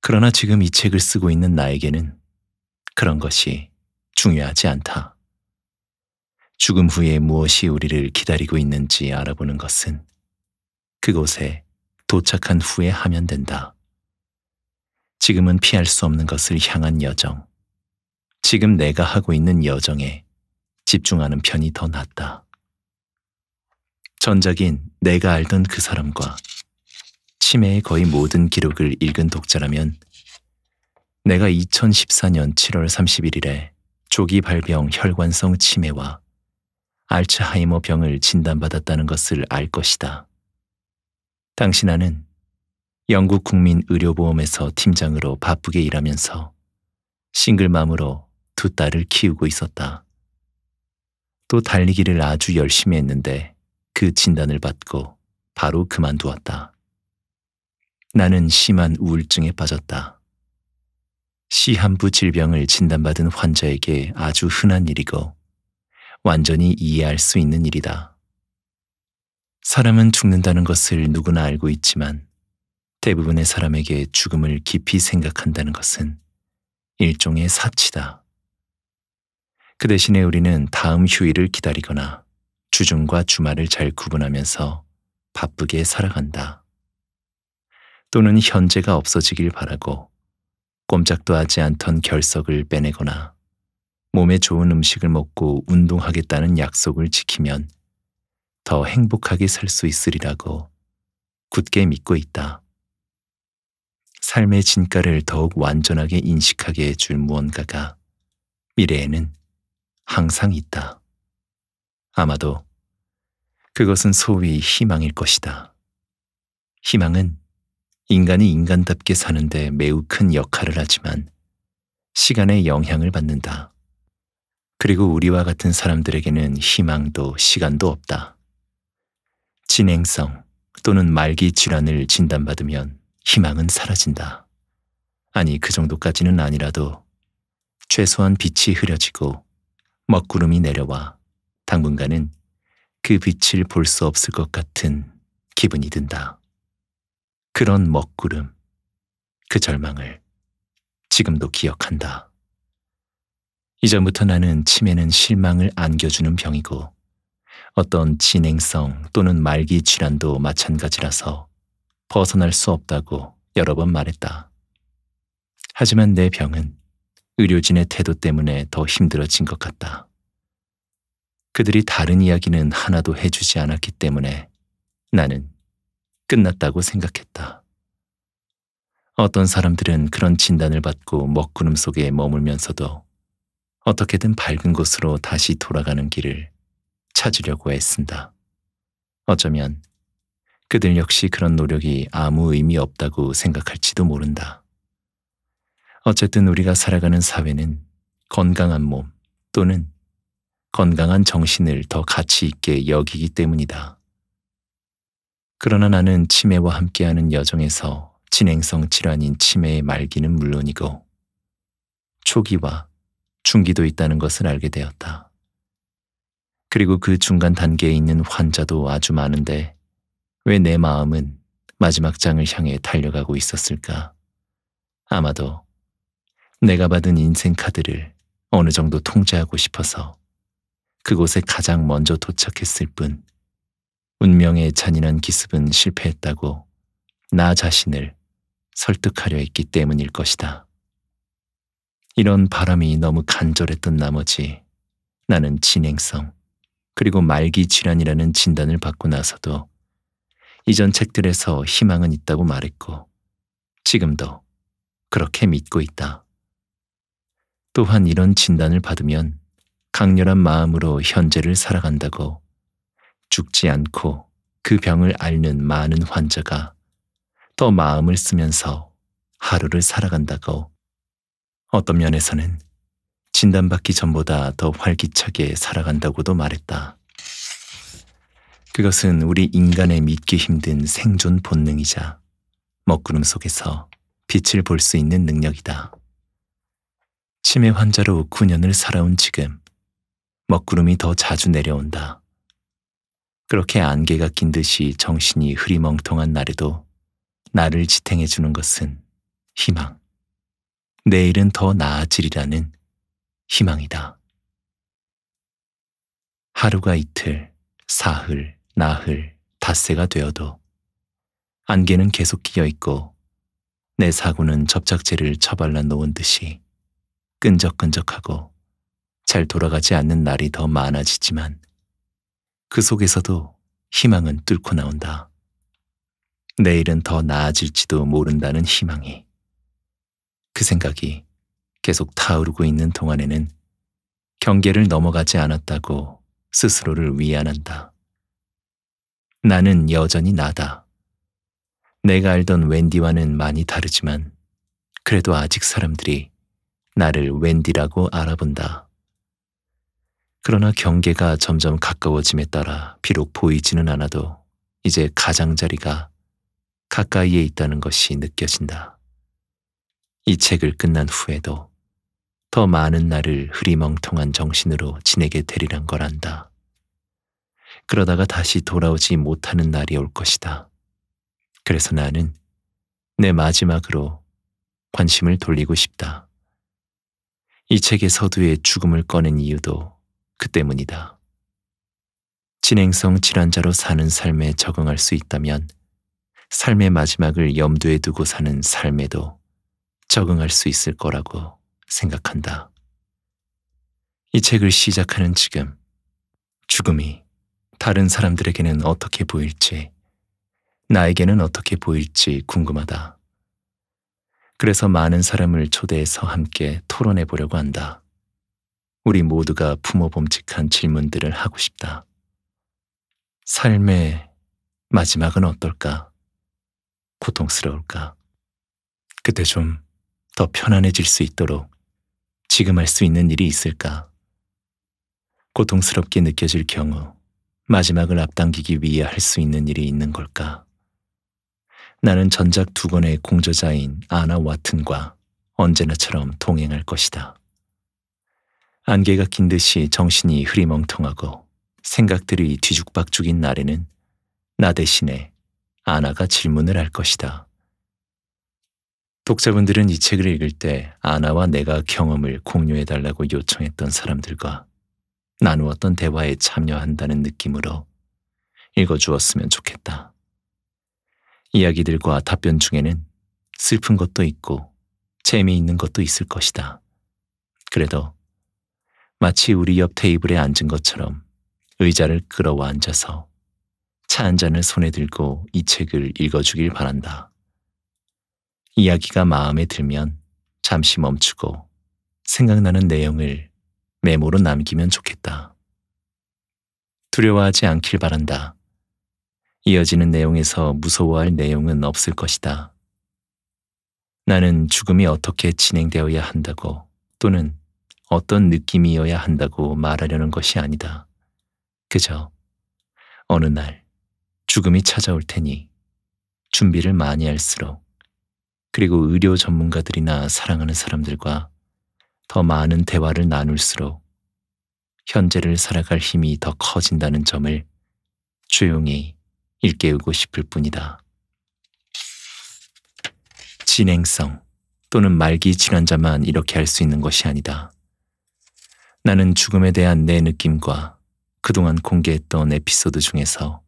그러나 지금 이 책을 쓰고 있는 나에게는 그런 것이 중요하지 않다. 죽음 후에 무엇이 우리를 기다리고 있는지 알아보는 것은 그곳에 도착한 후에 하면 된다. 지금은 피할 수 없는 것을 향한 여정, 지금 내가 하고 있는 여정에 집중하는 편이 더 낫다. 전작인 내가 알던 그 사람과 치매의 거의 모든 기록을 읽은 독자라면 내가 2014년 7월 31일에 조기 발병 혈관성 치매와 알츠하이머 병을 진단받았다는 것을 알 것이다. 당시 나는 영국 국민 의료보험에서 팀장으로 바쁘게 일하면서 싱글맘으로 두 딸을 키우고 있었다. 또 달리기를 아주 열심히 했는데 그 진단을 받고 바로 그만두었다. 나는 심한 우울증에 빠졌다. 시한부 질병을 진단받은 환자에게 아주 흔한 일이고 완전히 이해할 수 있는 일이다. 사람은 죽는다는 것을 누구나 알고 있지만 대부분의 사람에게 죽음을 깊이 생각한다는 것은 일종의 사치다. 그 대신에 우리는 다음 휴일을 기다리거나 주중과 주말을 잘 구분하면서 바쁘게 살아간다. 또는 현재가 없어지길 바라고 꼼짝도 하지 않던 결석을 빼내거나 몸에 좋은 음식을 먹고 운동하겠다는 약속을 지키면 더 행복하게 살 수 있으리라고 굳게 믿고 있다. 삶의 진가를 더욱 완전하게 인식하게 해줄 무언가가 미래에는 항상 있다. 아마도 그것은 소위 희망일 것이다. 희망은 인간이 인간답게 사는데 매우 큰 역할을 하지만 시간의 영향을 받는다. 그리고 우리와 같은 사람들에게는 희망도 시간도 없다. 진행성 또는 말기 질환을 진단받으면 희망은 사라진다. 아니 그 정도까지는 아니라도 최소한 빛이 흐려지고 먹구름이 내려와 당분간은 그 빛을 볼 수 없을 것 같은 기분이 든다. 그런 먹구름, 그 절망을 지금도 기억한다. 이전부터 나는 치매는 실망을 안겨주는 병이고 어떤 진행성 또는 말기 질환도 마찬가지라서 벗어날 수 없다고 여러 번 말했다. 하지만 내 병은 의료진의 태도 때문에 더 힘들어진 것 같다. 그들이 다른 이야기는 하나도 해주지 않았기 때문에 나는 끝났다고 생각했다. 어떤 사람들은 그런 진단을 받고 먹구름 속에 머물면서도 어떻게든 밝은 곳으로 다시 돌아가는 길을 찾으려고 애쓴다. 어쩌면 그들 역시 그런 노력이 아무 의미 없다고 생각할지도 모른다. 어쨌든 우리가 살아가는 사회는 건강한 몸 또는 건강한 정신을 더 가치 있게 여기기 때문이다. 그러나 나는 치매와 함께하는 여정에서 진행성 질환인 치매의 말기는 물론이고 초기와 중기도 있다는 것을 알게 되었다. 그리고 그 중간 단계에 있는 환자도 아주 많은데 왜 내 마음은 마지막 장을 향해 달려가고 있었을까? 아마도 내가 받은 인생 카드를 어느 정도 통제하고 싶어서 그곳에 가장 먼저 도착했을 뿐 운명의 잔인한 기습은 실패했다고 나 자신을 설득하려 했기 때문일 것이다. 이런 바람이 너무 간절했던 나머지 나는 진행성 그리고 말기 질환이라는 진단을 받고 나서도 이전 책들에서 희망은 있다고 말했고 지금도 그렇게 믿고 있다. 또한 이런 진단을 받으면 강렬한 마음으로 현재를 살아간다고 죽지 않고 그 병을 앓는 많은 환자가 더 마음을 쓰면서 하루를 살아간다고 어떤 면에서는 진단받기 전보다 더 활기차게 살아간다고도 말했다. 그것은 우리 인간의 믿기 힘든 생존 본능이자 먹구름 속에서 빛을 볼 수 있는 능력이다. 치매 환자로 9년을 살아온 지금 먹구름이 더 자주 내려온다. 그렇게 안개가 낀 듯이 정신이 흐리멍텅한 날에도 나를 지탱해 주는 것은 희망. 내일은 더 나아지리라는 희망이다. 하루가 이틀, 사흘, 나흘, 닷새가 되어도 안개는 계속 끼어 있고 내 사고는 접착제를 처발라 놓은 듯이 끈적끈적하고 잘 돌아가지 않는 날이 더 많아지지만 그 속에서도 희망은 뚫고 나온다. 내일은 더 나아질지도 모른다는 희망이. 그 생각이 계속 타오르고 있는 동안에는 경계를 넘어가지 않았다고 스스로를 위안한다. 나는 여전히 나다. 내가 알던 웬디와는 많이 다르지만 그래도 아직 사람들이 나를 웬디라고 알아본다. 그러나 경계가 점점 가까워짐에 따라 비록 보이지는 않아도 이제 가장자리가 가까이에 있다는 것이 느껴진다. 이 책을 끝난 후에도 더 많은 날을 흐리멍텅한 정신으로 지내게 되리란 걸 안다. 그러다가 다시 돌아오지 못하는 날이 올 것이다. 그래서 나는 내 마지막으로 관심을 돌리고 싶다. 이 책의 서두에 죽음을 꺼낸 이유도 그 때문이다. 진행성 질환자로 사는 삶에 적응할 수 있다면 삶의 마지막을 염두에 두고 사는 삶에도 적응할 수 있을 거라고 생각한다. 이 책을 시작하는 지금 죽음이 다른 사람들에게는 어떻게 보일지 나에게는 어떻게 보일지 궁금하다. 그래서 많은 사람을 초대해서 함께 토론해 보려고 한다. 우리 모두가 부모범칙한 질문들을 하고 싶다. 삶의 마지막은 어떨까? 고통스러울까? 그때 좀 더 편안해질 수 있도록 지금 할 수 있는 일이 있을까? 고통스럽게 느껴질 경우 마지막을 앞당기기 위해 할 수 있는 일이 있는 걸까? 나는 전작 두 권의 공저자인 아나 와튼과 언제나처럼 동행할 것이다. 안개가 낀 듯이 정신이 흐리멍텅하고 생각들이 뒤죽박죽인 날에는 나 대신에 아나가 질문을 할 것이다. 독자분들은 이 책을 읽을 때 아나와 내가 경험을 공유해달라고 요청했던 사람들과 나누었던 대화에 참여한다는 느낌으로 읽어주었으면 좋겠다. 이야기들과 답변 중에는 슬픈 것도 있고 재미있는 것도 있을 것이다. 그래도 마치 우리 옆 테이블에 앉은 것처럼 의자를 끌어와 앉아서 차 한 잔을 손에 들고 이 책을 읽어주길 바란다. 이야기가 마음에 들면 잠시 멈추고 생각나는 내용을 메모로 남기면 좋겠다. 두려워하지 않길 바란다. 이어지는 내용에서 무서워할 내용은 없을 것이다. 나는 죽음이 어떻게 진행되어야 한다고 또는 어떤 느낌이어야 한다고 말하려는 것이 아니다. 그저 어느 날 죽음이 찾아올 테니 준비를 많이 할수록 그리고 의료 전문가들이나 사랑하는 사람들과 더 많은 대화를 나눌수록 현재를 살아갈 힘이 더 커진다는 점을 조용히 일깨우고 싶을 뿐이다. 진행성 또는 말기 질환자만 이렇게 할 수 있는 것이 아니다. 나는 죽음에 대한 내 느낌과 그동안 공개했던 에피소드 중에서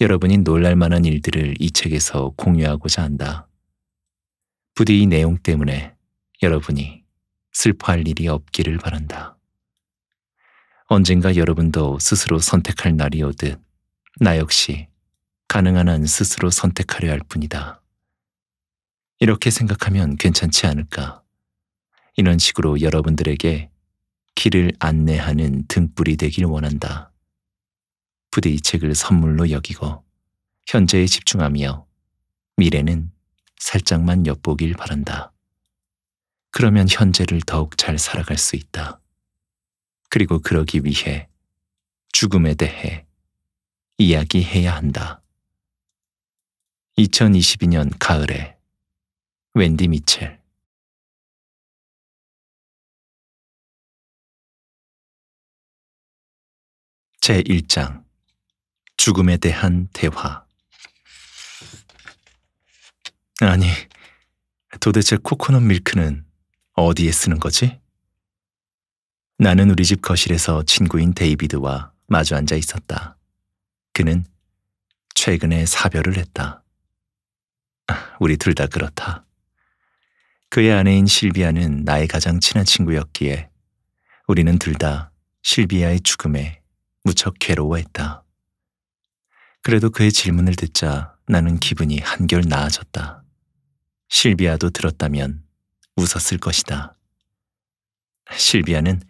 여러분이 놀랄 만한 일들을 이 책에서 공유하고자 한다. 부디 이 내용 때문에 여러분이 슬퍼할 일이 없기를 바란다. 언젠가 여러분도 스스로 선택할 날이 오듯 나 역시 가능한 한 스스로 선택하려 할 뿐이다. 이렇게 생각하면 괜찮지 않을까? 이런 식으로 여러분들에게 길을 안내하는 등불이 되길 원한다. 부디 이 책을 선물로 여기고 현재에 집중하며 미래는 살짝만 엿보길 바란다. 그러면 현재를 더욱 잘 살아갈 수 있다. 그리고 그러기 위해 죽음에 대해 이야기해야 한다. 2022년 가을에 웬디 미첼 제1장 죽음에 대한 대화 아니, 도대체 코코넛 밀크는 어디에 쓰는 거지? 나는 우리 집 거실에서 친구인 데이비드와 마주 앉아 있었다. 그는 최근에 사별을 했다. 우리 둘 다 그렇다. 그의 아내인 실비아는 나의 가장 친한 친구였기에 우리는 둘 다 실비아의 죽음에 무척 괴로워했다. 그래도 그의 질문을 듣자 나는 기분이 한결 나아졌다. 실비아도 들었다면 웃었을 것이다. 실비아는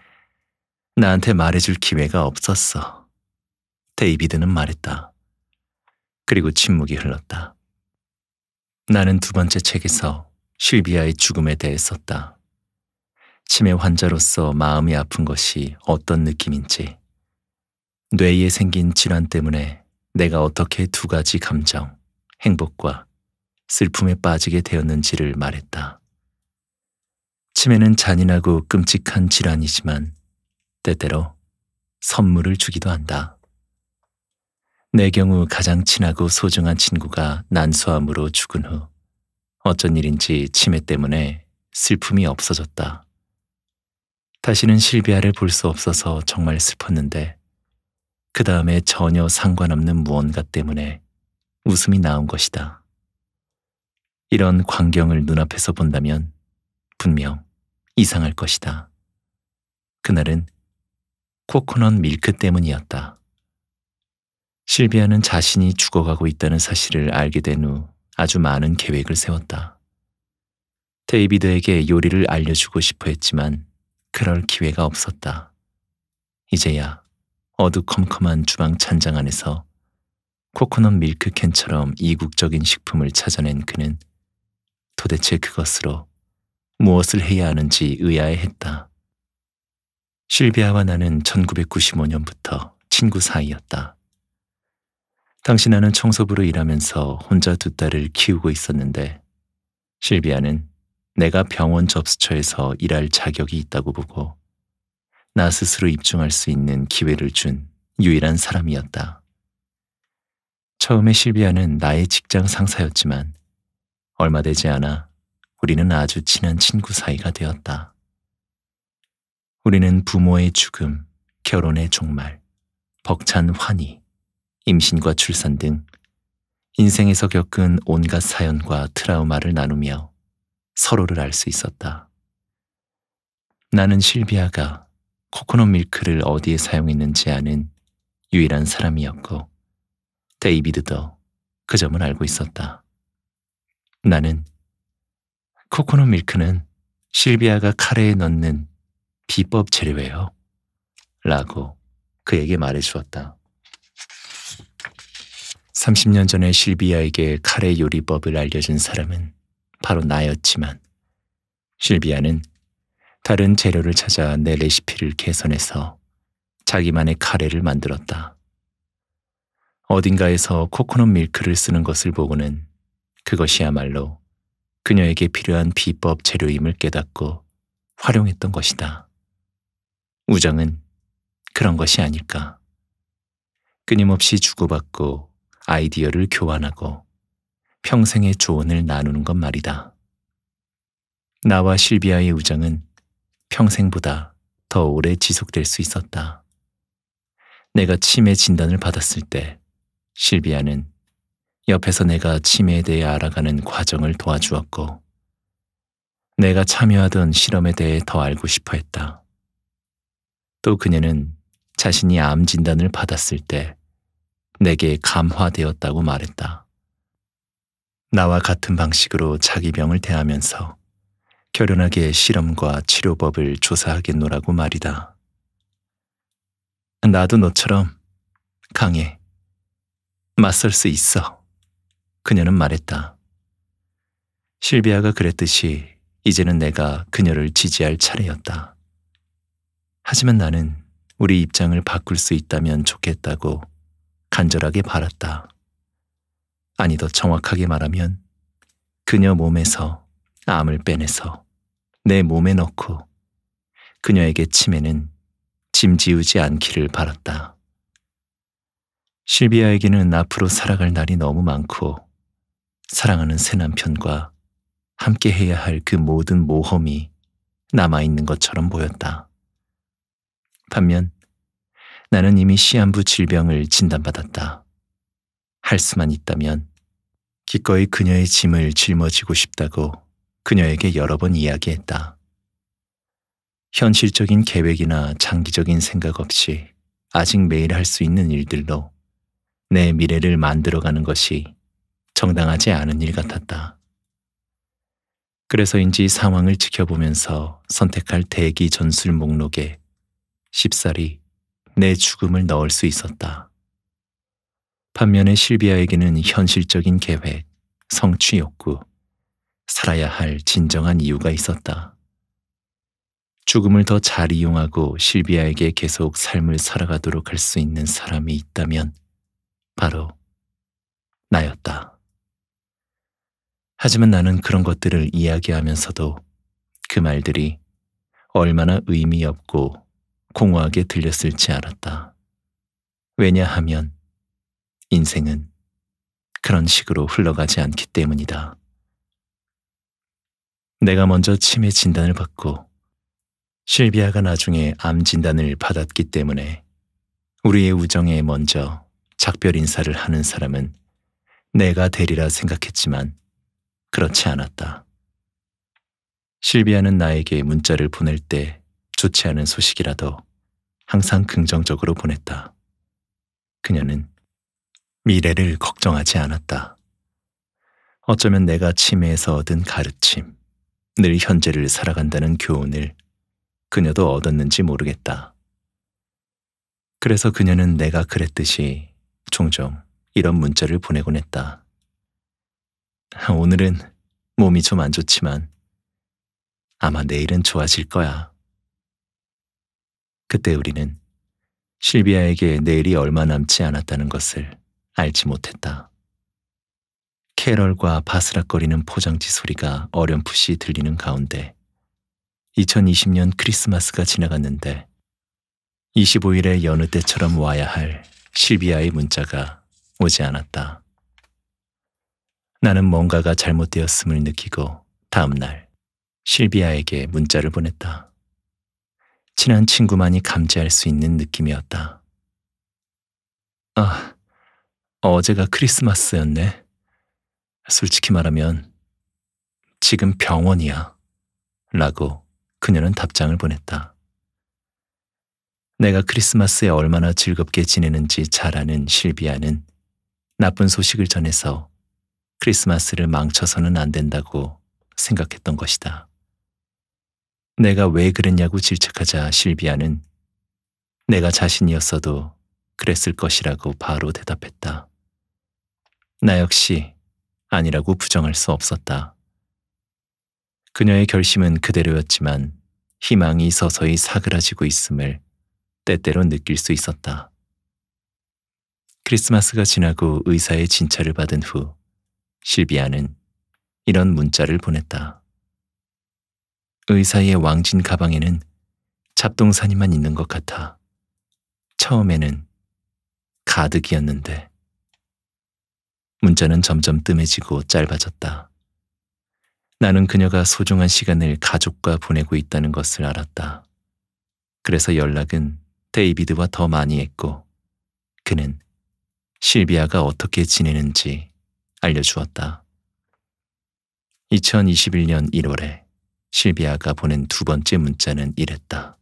나한테 말해줄 기회가 없었어. 데이비드는 말했다. 그리고 침묵이 흘렀다. 나는 두 번째 책에서 실비아의 죽음에 대해 썼다. 치매 환자로서 마음이 아픈 것이 어떤 느낌인지, 뇌에 생긴 질환 때문에 내가 어떻게 두 가지 감정, 행복과 슬픔에 빠지게 되었는지를 말했다. 치매는 잔인하고 끔찍한 질환이지만 때때로 선물을 주기도 한다. 내 경우 가장 친하고 소중한 친구가 난소암으로 죽은 후 어쩐 일인지 치매 때문에 슬픔이 없어졌다. 다시는 실비아를 볼 수 없어서 정말 슬펐는데 그 다음에 전혀 상관없는 무언가 때문에 웃음이 나온 것이다. 이런 광경을 눈앞에서 본다면 분명 이상할 것이다. 그날은 코코넛 밀크 때문이었다. 실비아는 자신이 죽어가고 있다는 사실을 알게 된 후 아주 많은 계획을 세웠다. 데이비드에게 요리를 알려주고 싶어 했지만 그럴 기회가 없었다. 이제야 어두컴컴한 주방 찬장 안에서 코코넛 밀크캔처럼 이국적인 식품을 찾아낸 그는 도대체 그것으로 무엇을 해야 하는지 의아해했다. 실비아와 나는 1995년부터 친구 사이였다. 당시 나는 청소부로 일하면서 혼자 두 딸을 키우고 있었는데 실비아는 내가 병원 접수처에서 일할 자격이 있다고 보고 나 스스로 입증할 수 있는 기회를 준 유일한 사람이었다. 처음에 실비아는 나의 직장 상사였지만 얼마 되지 않아 우리는 아주 친한 친구 사이가 되었다. 우리는 부모의 죽음, 결혼의 종말, 벅찬 환희, 임신과 출산 등 인생에서 겪은 온갖 사연과 트라우마를 나누며 서로를 알 수 있었다. 나는 실비아가 코코넛 밀크를 어디에 사용했는지 아는 유일한 사람이었고 데이비드도 그 점을 알고 있었다. 나는 코코넛 밀크는 실비아가 카레에 넣는 비법 재료예요. 라고 그에게 말해주었다. 30년 전에 실비아에게 카레 요리법을 알려준 사람은 바로 나였지만 실비아는 다른 재료를 찾아 내 레시피를 개선해서 자기만의 카레를 만들었다. 어딘가에서 코코넛 밀크를 쓰는 것을 보고는 그것이야말로 그녀에게 필요한 비법 재료임을 깨닫고 활용했던 것이다. 우정은 그런 것이 아닐까. 끊임없이 주고받고 아이디어를 교환하고 평생의 조언을 나누는 것 말이다. 나와 실비아의 우정은 평생보다 더 오래 지속될 수 있었다. 내가 치매 진단을 받았을 때 실비아는 옆에서 내가 치매에 대해 알아가는 과정을 도와주었고 내가 참여하던 실험에 대해 더 알고 싶어 했다. 또 그녀는 자신이 암 진단을 받았을 때 내게 감화되었다고 말했다. 나와 같은 방식으로 자기 병을 대하면서 결연하게 실험과 치료법을 조사하겠노라고 말이다. 나도 너처럼 강해. 맞설 수 있어. 그녀는 말했다. 실비아가 그랬듯이 이제는 내가 그녀를 지지할 차례였다. 하지만 나는 우리 입장을 바꿀 수 있다면 좋겠다고 간절하게 바랐다. 아니 더 정확하게 말하면 그녀 몸에서 암을 빼내서 내 몸에 넣고 그녀에게 치매는 짐지우지 않기를 바랐다. 실비아에게는 앞으로 살아갈 날이 너무 많고 사랑하는 새 남편과 함께 해야 할 그 모든 모험이 남아있는 것처럼 보였다. 반면 나는 이미 시한부 질병을 진단받았다. 할 수만 있다면 기꺼이 그녀의 짐을 짊어지고 싶다고 그녀에게 여러 번 이야기했다. 현실적인 계획이나 장기적인 생각 없이 아직 매일 할 수 있는 일들로 내 미래를 만들어가는 것이 정당하지 않은 일 같았다. 그래서인지 상황을 지켜보면서 선택할 대기 전술 목록에 쉽사리 내 죽음을 넣을 수 있었다. 반면에 실비아에게는 현실적인 계획, 성취 욕구, 살아야 할 진정한 이유가 있었다. 죽음을 더 잘 이용하고 실비아에게 계속 삶을 살아가도록 할 수 있는 사람이 있다면 바로 나였다. 하지만 나는 그런 것들을 이야기하면서도 그 말들이 얼마나 의미 없고 공허하게 들렸을지 알았다. 왜냐하면 인생은 그런 식으로 흘러가지 않기 때문이다. 내가 먼저 치매 진단을 받고 실비아가 나중에 암 진단을 받았기 때문에 우리의 우정에 먼저 작별 인사를 하는 사람은 내가 되리라 생각했지만 그렇지 않았다. 실비아는 나에게 문자를 보낼 때 좋지 않은 소식이라도 항상 긍정적으로 보냈다. 그녀는 미래를 걱정하지 않았다. 어쩌면 내가 치매에서 얻은 가르침, 늘 현재를 살아간다는 교훈을 그녀도 얻었는지 모르겠다. 그래서 그녀는 내가 그랬듯이 종종 이런 문자를 보내곤 했다. 오늘은 몸이 좀 안 좋지만 아마 내일은 좋아질 거야. 그때 우리는 실비아에게 내일이 얼마 남지 않았다는 것을 알지 못했다. 캐럴과 바스락거리는 포장지 소리가 어렴풋이 들리는 가운데 2020년 크리스마스가 지나갔는데 25일에 여느 때처럼 와야 할 실비아의 문자가 오지 않았다. 나는 뭔가가 잘못되었음을 느끼고 다음날 실비아에게 문자를 보냈다. 친한 친구만이 감지할 수 있는 느낌이었다. 아, 어제가 크리스마스였네. 솔직히 말하면 지금 병원이야. 라고 그녀는 답장을 보냈다. 내가 크리스마스에 얼마나 즐겁게 지내는지 잘 아는 실비아는 나쁜 소식을 전해서 크리스마스를 망쳐서는 안 된다고 생각했던 것이다. 내가 왜 그랬냐고 질책하자 실비아는 내가 자신이었어도 그랬을 것이라고 바로 대답했다. 나 역시 아니라고 부정할 수 없었다. 그녀의 결심은 그대로였지만 희망이 서서히 사그라지고 있음을 때때로 느낄 수 있었다. 크리스마스가 지나고 의사의 진찰을 받은 후 실비아는 이런 문자를 보냈다. 의사의 왕진 가방에는 잡동사니만 있는 것 같아. 처음에는 가득이었는데. 문자는 점점 뜸해지고 짧아졌다. 나는 그녀가 소중한 시간을 가족과 보내고 있다는 것을 알았다. 그래서 연락은 데이비드와 더 많이 했고 그는 실비아가 어떻게 지내는지 알려주었다. 2021년 1월에 실비아가 보낸 두 번째 문자는 이랬다.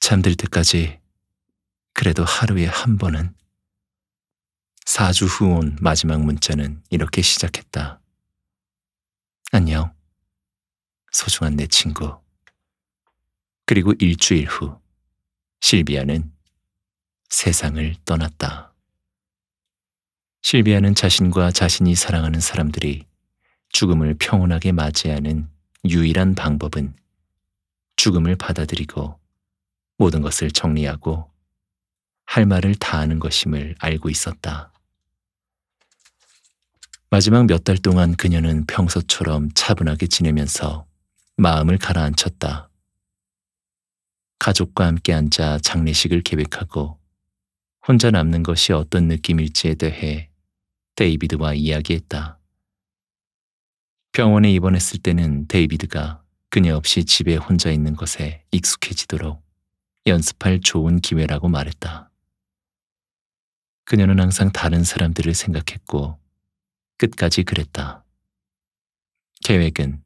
잠들 때까지 그래도 하루에 한 번은 4주 후 온 마지막 문자는 이렇게 시작했다. 안녕. 소중한 내 친구. 그리고 일주일 후, 실비아는 세상을 떠났다. 실비아는 자신과 자신이 사랑하는 사람들이 죽음을 평온하게 맞이하는 유일한 방법은 죽음을 받아들이고 모든 것을 정리하고 할 말을 다하는 것임을 알고 있었다. 마지막 몇 달 동안 그녀는 평소처럼 차분하게 지내면서 마음을 가라앉혔다. 가족과 함께 앉아 장례식을 계획하고 혼자 남는 것이 어떤 느낌일지에 대해 데이비드와 이야기했다. 병원에 입원했을 때는 데이비드가 그녀 없이 집에 혼자 있는 것에 익숙해지도록 연습할 좋은 기회라고 말했다. 그녀는 항상 다른 사람들을 생각했고 끝까지 그랬다. 계획은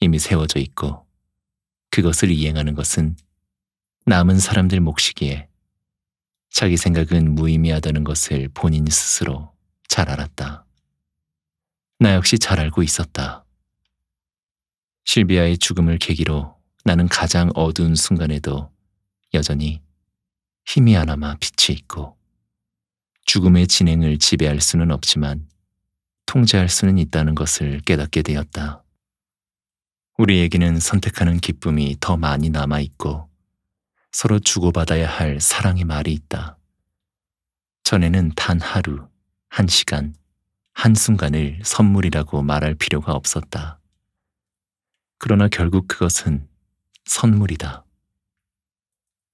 이미 세워져 있고 그것을 이행하는 것은 남은 사람들 몫이기에 자기 생각은 무의미하다는 것을 본인 스스로 잘 알았다. 나 역시 잘 알고 있었다. 실비아의 죽음을 계기로 나는 가장 어두운 순간에도 여전히 희미 하나마 빛이 있고 죽음의 진행을 지배할 수는 없지만 통제할 수는 있다는 것을 깨닫게 되었다. 우리에게는 선택하는 기쁨이 더 많이 남아있고 서로 주고받아야 할 사랑의 말이 있다. 전에는 단 하루, 한 시간, 한순간을 선물이라고 말할 필요가 없었다. 그러나 결국 그것은 선물이다.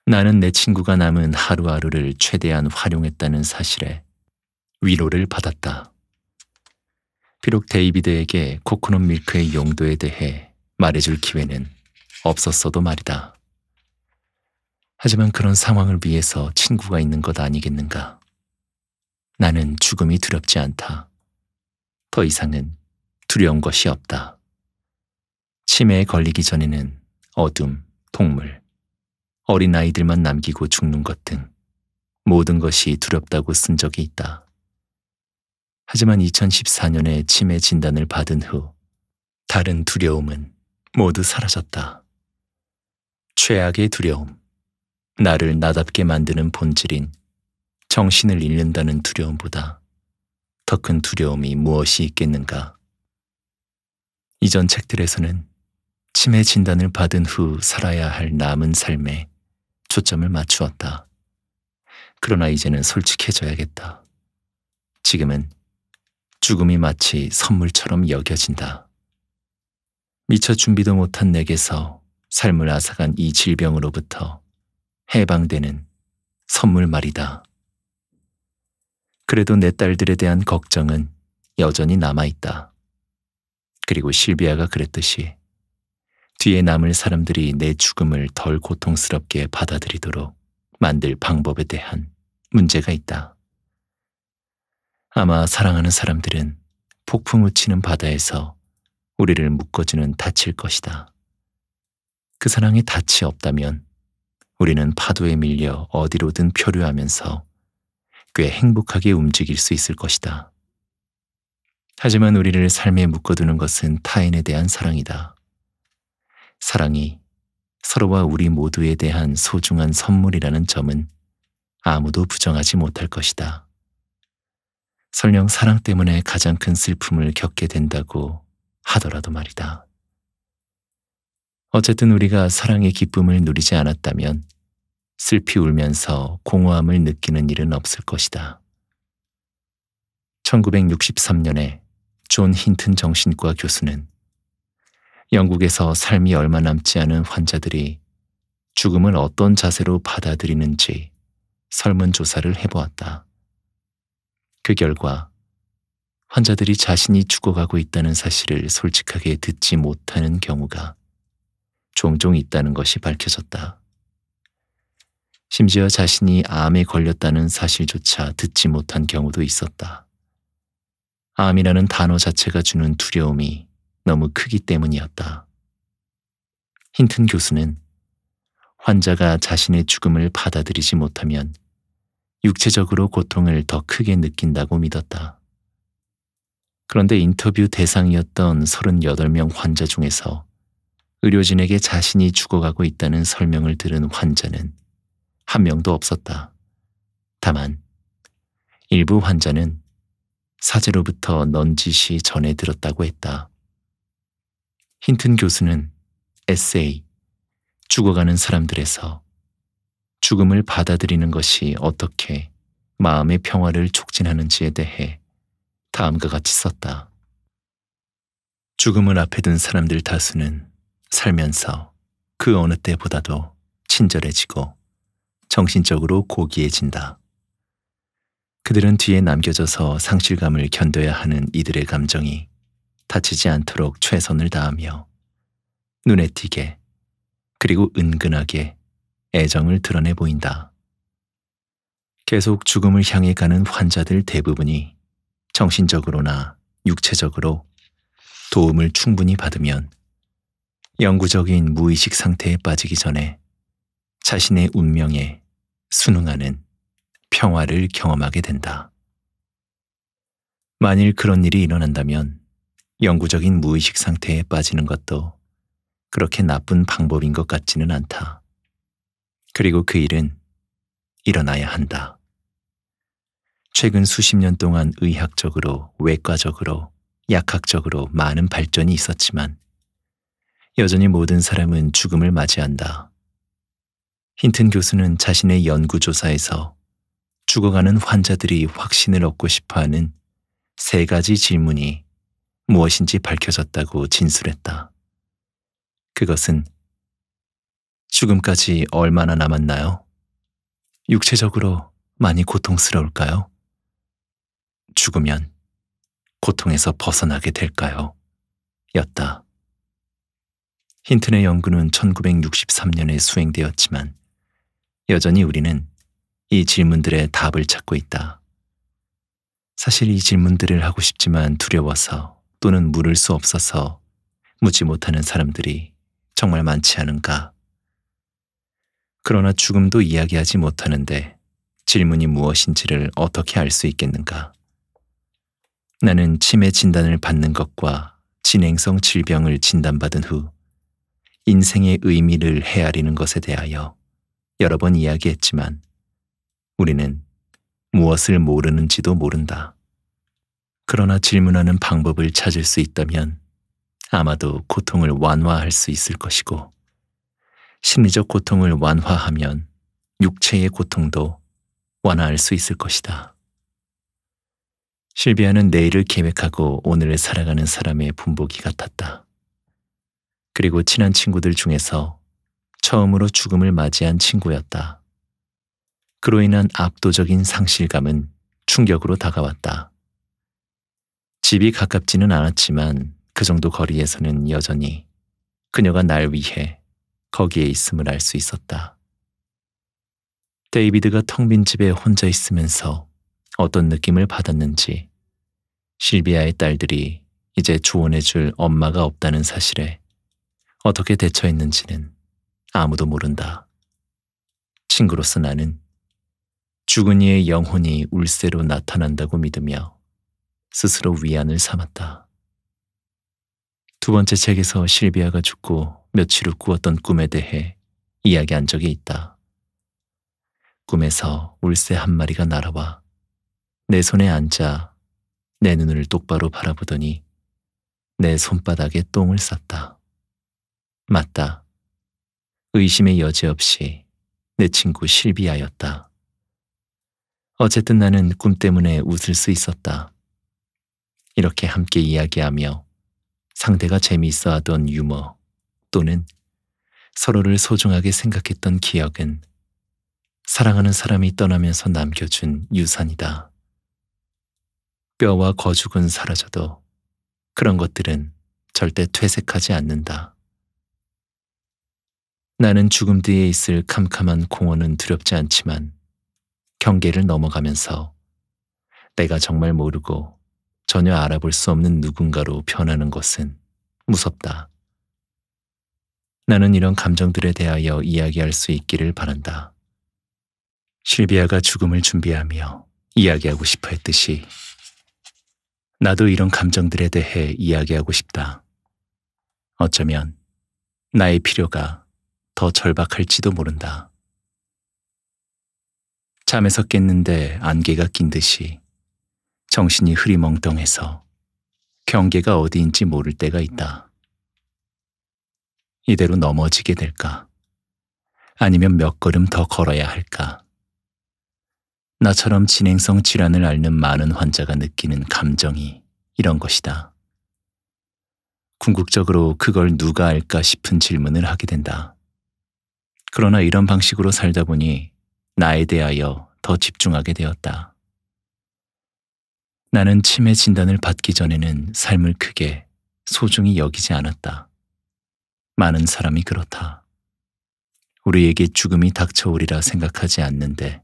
나는 내 친구가 남은 하루하루를 최대한 활용했다는 사실에 위로를 받았다. 비록 데이비드에게 코코넛 밀크의 용도에 대해 말해줄 기회는 없었어도 말이다. 하지만 그런 상황을 위해서 친구가 있는 것 아니겠는가. 나는 죽음이 두렵지 않다. 더 이상은 두려운 것이 없다. 치매에 걸리기 전에는 어둠, 동물, 어린아이들만 남기고 죽는 것 등 모든 것이 두렵다고 쓴 적이 있다. 하지만 2014년에 치매 진단을 받은 후 다른 두려움은 모두 사라졌다. 최악의 두려움, 나를 나답게 만드는 본질인 정신을 잃는다는 두려움보다 더 큰 두려움이 무엇이 있겠는가. 이전 책들에서는 치매 진단을 받은 후 살아야 할 남은 삶에 초점을 맞추었다. 그러나 이제는 솔직해져야겠다. 지금은 죽음이 마치 선물처럼 여겨진다. 미처 준비도 못한 내게서 삶을 앗아간 이 질병으로부터 해방되는 선물 말이다. 그래도 내 딸들에 대한 걱정은 여전히 남아있다. 그리고 실비아가 그랬듯이 뒤에 남을 사람들이 내 죽음을 덜 고통스럽게 받아들이도록 만들 방법에 대한 문제가 있다. 아마 사랑하는 사람들은 폭풍우 치는 바다에서 우리를 묶어주는 닻일 것이다. 그 사랑에 닻이 없다면 우리는 파도에 밀려 어디로든 표류하면서 꽤 행복하게 움직일 수 있을 것이다. 하지만 우리를 삶에 묶어두는 것은 타인에 대한 사랑이다. 사랑이 서로와 우리 모두에 대한 소중한 선물이라는 점은 아무도 부정하지 못할 것이다. 설령 사랑 때문에 가장 큰 슬픔을 겪게 된다고 하더라도 말이다. 어쨌든 우리가 사랑의 기쁨을 누리지 않았다면 슬피 울면서 공허함을 느끼는 일은 없을 것이다. 1963년에 존 힌튼 정신과 교수는 영국에서 삶이 얼마 남지 않은 환자들이 죽음을 어떤 자세로 받아들이는지 설문조사를 해보았다. 그 결과 환자들이 자신이 죽어가고 있다는 사실을 솔직하게 듣지 못하는 경우가 종종 있다는 것이 밝혀졌다. 심지어 자신이 암에 걸렸다는 사실조차 듣지 못한 경우도 있었다. 암이라는 단어 자체가 주는 두려움이 너무 크기 때문이었다. 힌튼 교수는 환자가 자신의 죽음을 받아들이지 못하면 육체적으로 고통을 더 크게 느낀다고 믿었다. 그런데 인터뷰 대상이었던 38명 환자 중에서 의료진에게 자신이 죽어가고 있다는 설명을 들은 환자는 한 명도 없었다. 다만 일부 환자는 사제로부터 넌지시 전해 들었다고 했다. 힌튼 교수는 에세이 죽어가는 사람들에서 죽음을 받아들이는 것이 어떻게 마음의 평화를 촉진하는지에 대해 다음과 같이 썼다. 죽음을 앞에 둔 사람들 다수는 살면서 그 어느 때보다도 친절해지고 정신적으로 고귀해진다. 그들은 뒤에 남겨져서 상실감을 견뎌야 하는 이들의 감정이 다치지 않도록 최선을 다하며 눈에 띄게 그리고 은근하게 애정을 드러내 보인다. 계속 죽음을 향해 가는 환자들 대부분이 정신적으로나 육체적으로 도움을 충분히 받으면 영구적인 무의식 상태에 빠지기 전에 자신의 운명에 순응하는 평화를 경험하게 된다. 만일 그런 일이 일어난다면 영구적인 무의식 상태에 빠지는 것도 그렇게 나쁜 방법인 것 같지는 않다. 그리고 그 일은 일어나야 한다. 최근 수십 년 동안 의학적으로, 외과적으로, 약학적으로 많은 발전이 있었지만 여전히 모든 사람은 죽음을 맞이한다. 힌튼 교수는 자신의 연구조사에서 죽어가는 환자들이 확신을 얻고 싶어 하는 세 가지 질문이 무엇인지 밝혀졌다고 진술했다. 그것은 죽음까지 얼마나 남았나요? 육체적으로 많이 고통스러울까요? 죽으면 고통에서 벗어나게 될까요? 였다. 힌튼의 연구는 1963년에 수행되었지만 여전히 우리는 이 질문들의 답을 찾고 있다. 사실 이 질문들을 하고 싶지만 두려워서 또는 물을 수 없어서 묻지 못하는 사람들이 정말 많지 않은가. 그러나 죽음도 이야기하지 못하는데 질문이 무엇인지를 어떻게 알 수 있겠는가. 나는 치매 진단을 받는 것과 진행성 질병을 진단받은 후 인생의 의미를 헤아리는 것에 대하여 여러 번 이야기했지만 우리는 무엇을 모르는지도 모른다. 그러나 질문하는 방법을 찾을 수 있다면 아마도 고통을 완화할 수 있을 것이고 심리적 고통을 완화하면 육체의 고통도 완화할 수 있을 것이다. 실비아는 내일을 계획하고 오늘을 살아가는 사람의 분복이 같았다. 그리고 친한 친구들 중에서 처음으로 죽음을 맞이한 친구였다. 그로 인한 압도적인 상실감은 충격으로 다가왔다. 집이 가깝지는 않았지만 그 정도 거리에서는 여전히 그녀가 날 위해 거기에 있음을 알 수 있었다. 데이비드가 텅 빈 집에 혼자 있으면서 어떤 느낌을 받았는지 실비아의 딸들이 이제 조언해줄 엄마가 없다는 사실에 어떻게 대처했는지는 아무도 모른다. 친구로서 나는 죽은 이의 영혼이 울세로 나타난다고 믿으며 스스로 위안을 삼았다. 두 번째 책에서 실비아가 죽고 며칠 후 꾸었던 꿈에 대해 이야기한 적이 있다. 꿈에서 울새 한 마리가 날아와 내 손에 앉아 내 눈을 똑바로 바라보더니 내 손바닥에 똥을 쌌다. 맞다. 의심의 여지 없이 내 친구 실비아였다. 어쨌든 나는 꿈 때문에 웃을 수 있었다. 이렇게 함께 이야기하며 상대가 재미있어 하던 유머 또는 서로를 소중하게 생각했던 기억은 사랑하는 사람이 떠나면서 남겨준 유산이다. 뼈와 거죽은 사라져도 그런 것들은 절대 퇴색하지 않는다. 나는 죽음 뒤에 있을 캄캄한 공원은 두렵지 않지만 경계를 넘어가면서 내가 정말 모르고 전혀 알아볼 수 없는 누군가로 변하는 것은 무섭다. 나는 이런 감정들에 대하여 이야기할 수 있기를 바란다. 실비아가 죽음을 준비하며 이야기하고 싶어 했듯이 나도 이런 감정들에 대해 이야기하고 싶다. 어쩌면 나의 필요가 더 절박할지도 모른다. 잠에서 깼는데 안개가 낀 듯이 정신이 흐리멍덩해서 경계가 어디인지 모를 때가 있다. 이대로 넘어지게 될까? 아니면 몇 걸음 더 걸어야 할까? 나처럼 진행성 질환을 앓는 많은 환자가 느끼는 감정이 이런 것이다. 궁극적으로 그걸 누가 알까 싶은 질문을 하게 된다. 그러나 이런 방식으로 살다 보니 나에 대하여 더 집중하게 되었다. 나는 치매 진단을 받기 전에는 삶을 크게 소중히 여기지 않았다. 많은 사람이 그렇다. 우리에게 죽음이 닥쳐오리라 생각하지 않는데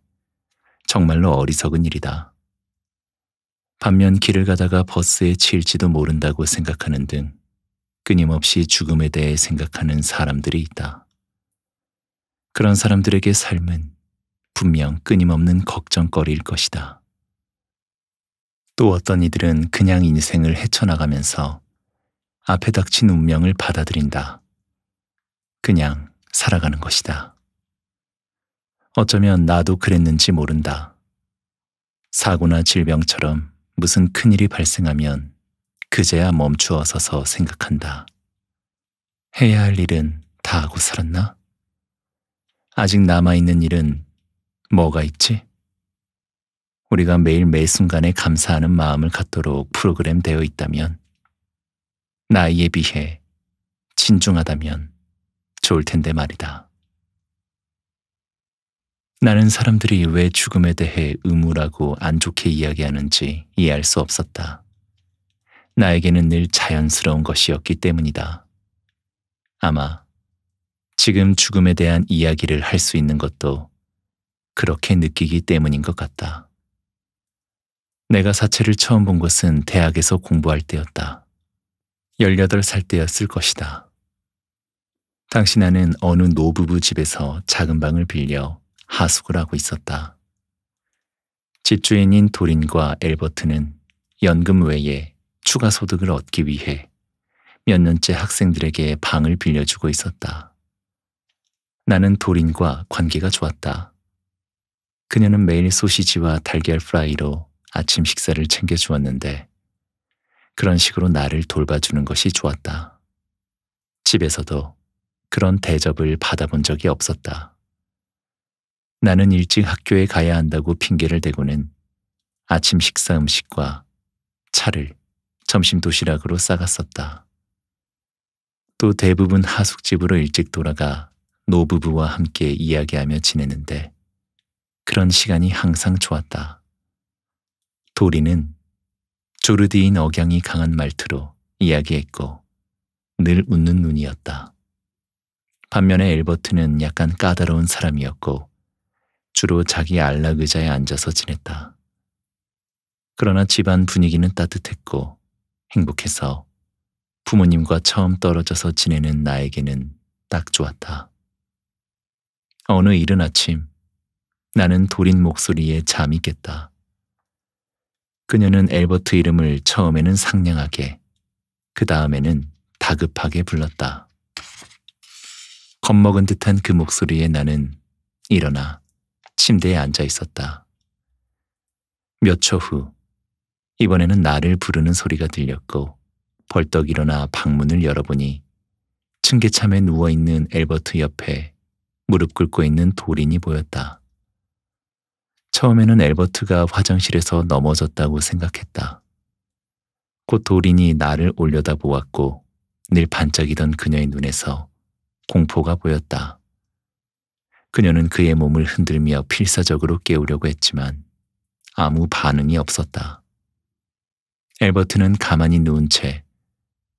정말로 어리석은 일이다. 반면 길을 가다가 버스에 치일지도 모른다고 생각하는 등 끊임없이 죽음에 대해 생각하는 사람들이 있다. 그런 사람들에게 삶은 분명 끊임없는 걱정거리일 것이다. 또 어떤 이들은 그냥 인생을 헤쳐나가면서 앞에 닥친 운명을 받아들인다. 그냥 살아가는 것이다. 어쩌면 나도 그랬는지 모른다. 사고나 질병처럼 무슨 큰일이 발생하면 그제야 멈추어 서서 생각한다. 해야 할 일은 다 하고 살았나? 아직 남아있는 일은 뭐가 있지? 우리가 매일 매 순간에 감사하는 마음을 갖도록 프로그램되어 있다면 나이에 비해 진중하다면 좋을 텐데 말이다. 나는 사람들이 왜 죽음에 대해 의무라고 안 좋게 이야기하는지 이해할 수 없었다. 나에게는 늘 자연스러운 것이었기 때문이다. 아마 지금 죽음에 대한 이야기를 할 수 있는 것도 그렇게 느끼기 때문인 것 같다. 내가 사체를 처음 본 것은 대학에서 공부할 때였다. 18살 때였을 것이다. 당시나는 어느 노부부 집에서 작은 방을 빌려 하숙을 하고 있었다. 집주인인 도린과 엘버트는 연금 외에 추가 소득을 얻기 위해 몇 년째 학생들에게 방을 빌려주고 있었다. 나는 도린과 관계가 좋았다. 그녀는 매일 소시지와 달걀 프라이로 아침 식사를 챙겨주었는데 그런 식으로 나를 돌봐주는 것이 좋았다. 집에서도 그런 대접을 받아본 적이 없었다. 나는 일찍 학교에 가야 한다고 핑계를 대고는 아침 식사 음식과 차를 점심 도시락으로 싸갔었다. 또 대부분 하숙집으로 일찍 돌아가 노부부와 함께 이야기하며 지내는데 그런 시간이 항상 좋았다. 도리는 조르디인 억양이 강한 말투로 이야기했고 늘 웃는 눈이었다. 반면에 엘버트는 약간 까다로운 사람이었고 주로 자기 안락 의자에 앉아서 지냈다. 그러나 집안 분위기는 따뜻했고 행복해서 부모님과 처음 떨어져서 지내는 나에게는 딱 좋았다. 어느 이른 아침 나는 도린 목소리에 잠이 깼다. 그녀는 엘버트 이름을 처음에는 상냥하게, 그 다음에는 다급하게 불렀다. 겁먹은 듯한 그 목소리에 나는 일어나 침대에 앉아 있었다. 몇 초 후, 이번에는 나를 부르는 소리가 들렸고 벌떡 일어나 방문을 열어보니 층계참에 누워있는 엘버트 옆에 무릎 꿇고 있는 도린이 보였다. 처음에는 엘버트가 화장실에서 넘어졌다고 생각했다. 곧 도린이 나를 올려다 보았고 늘 반짝이던 그녀의 눈에서 공포가 보였다. 그녀는 그의 몸을 흔들며 필사적으로 깨우려고 했지만 아무 반응이 없었다. 엘버트는 가만히 누운 채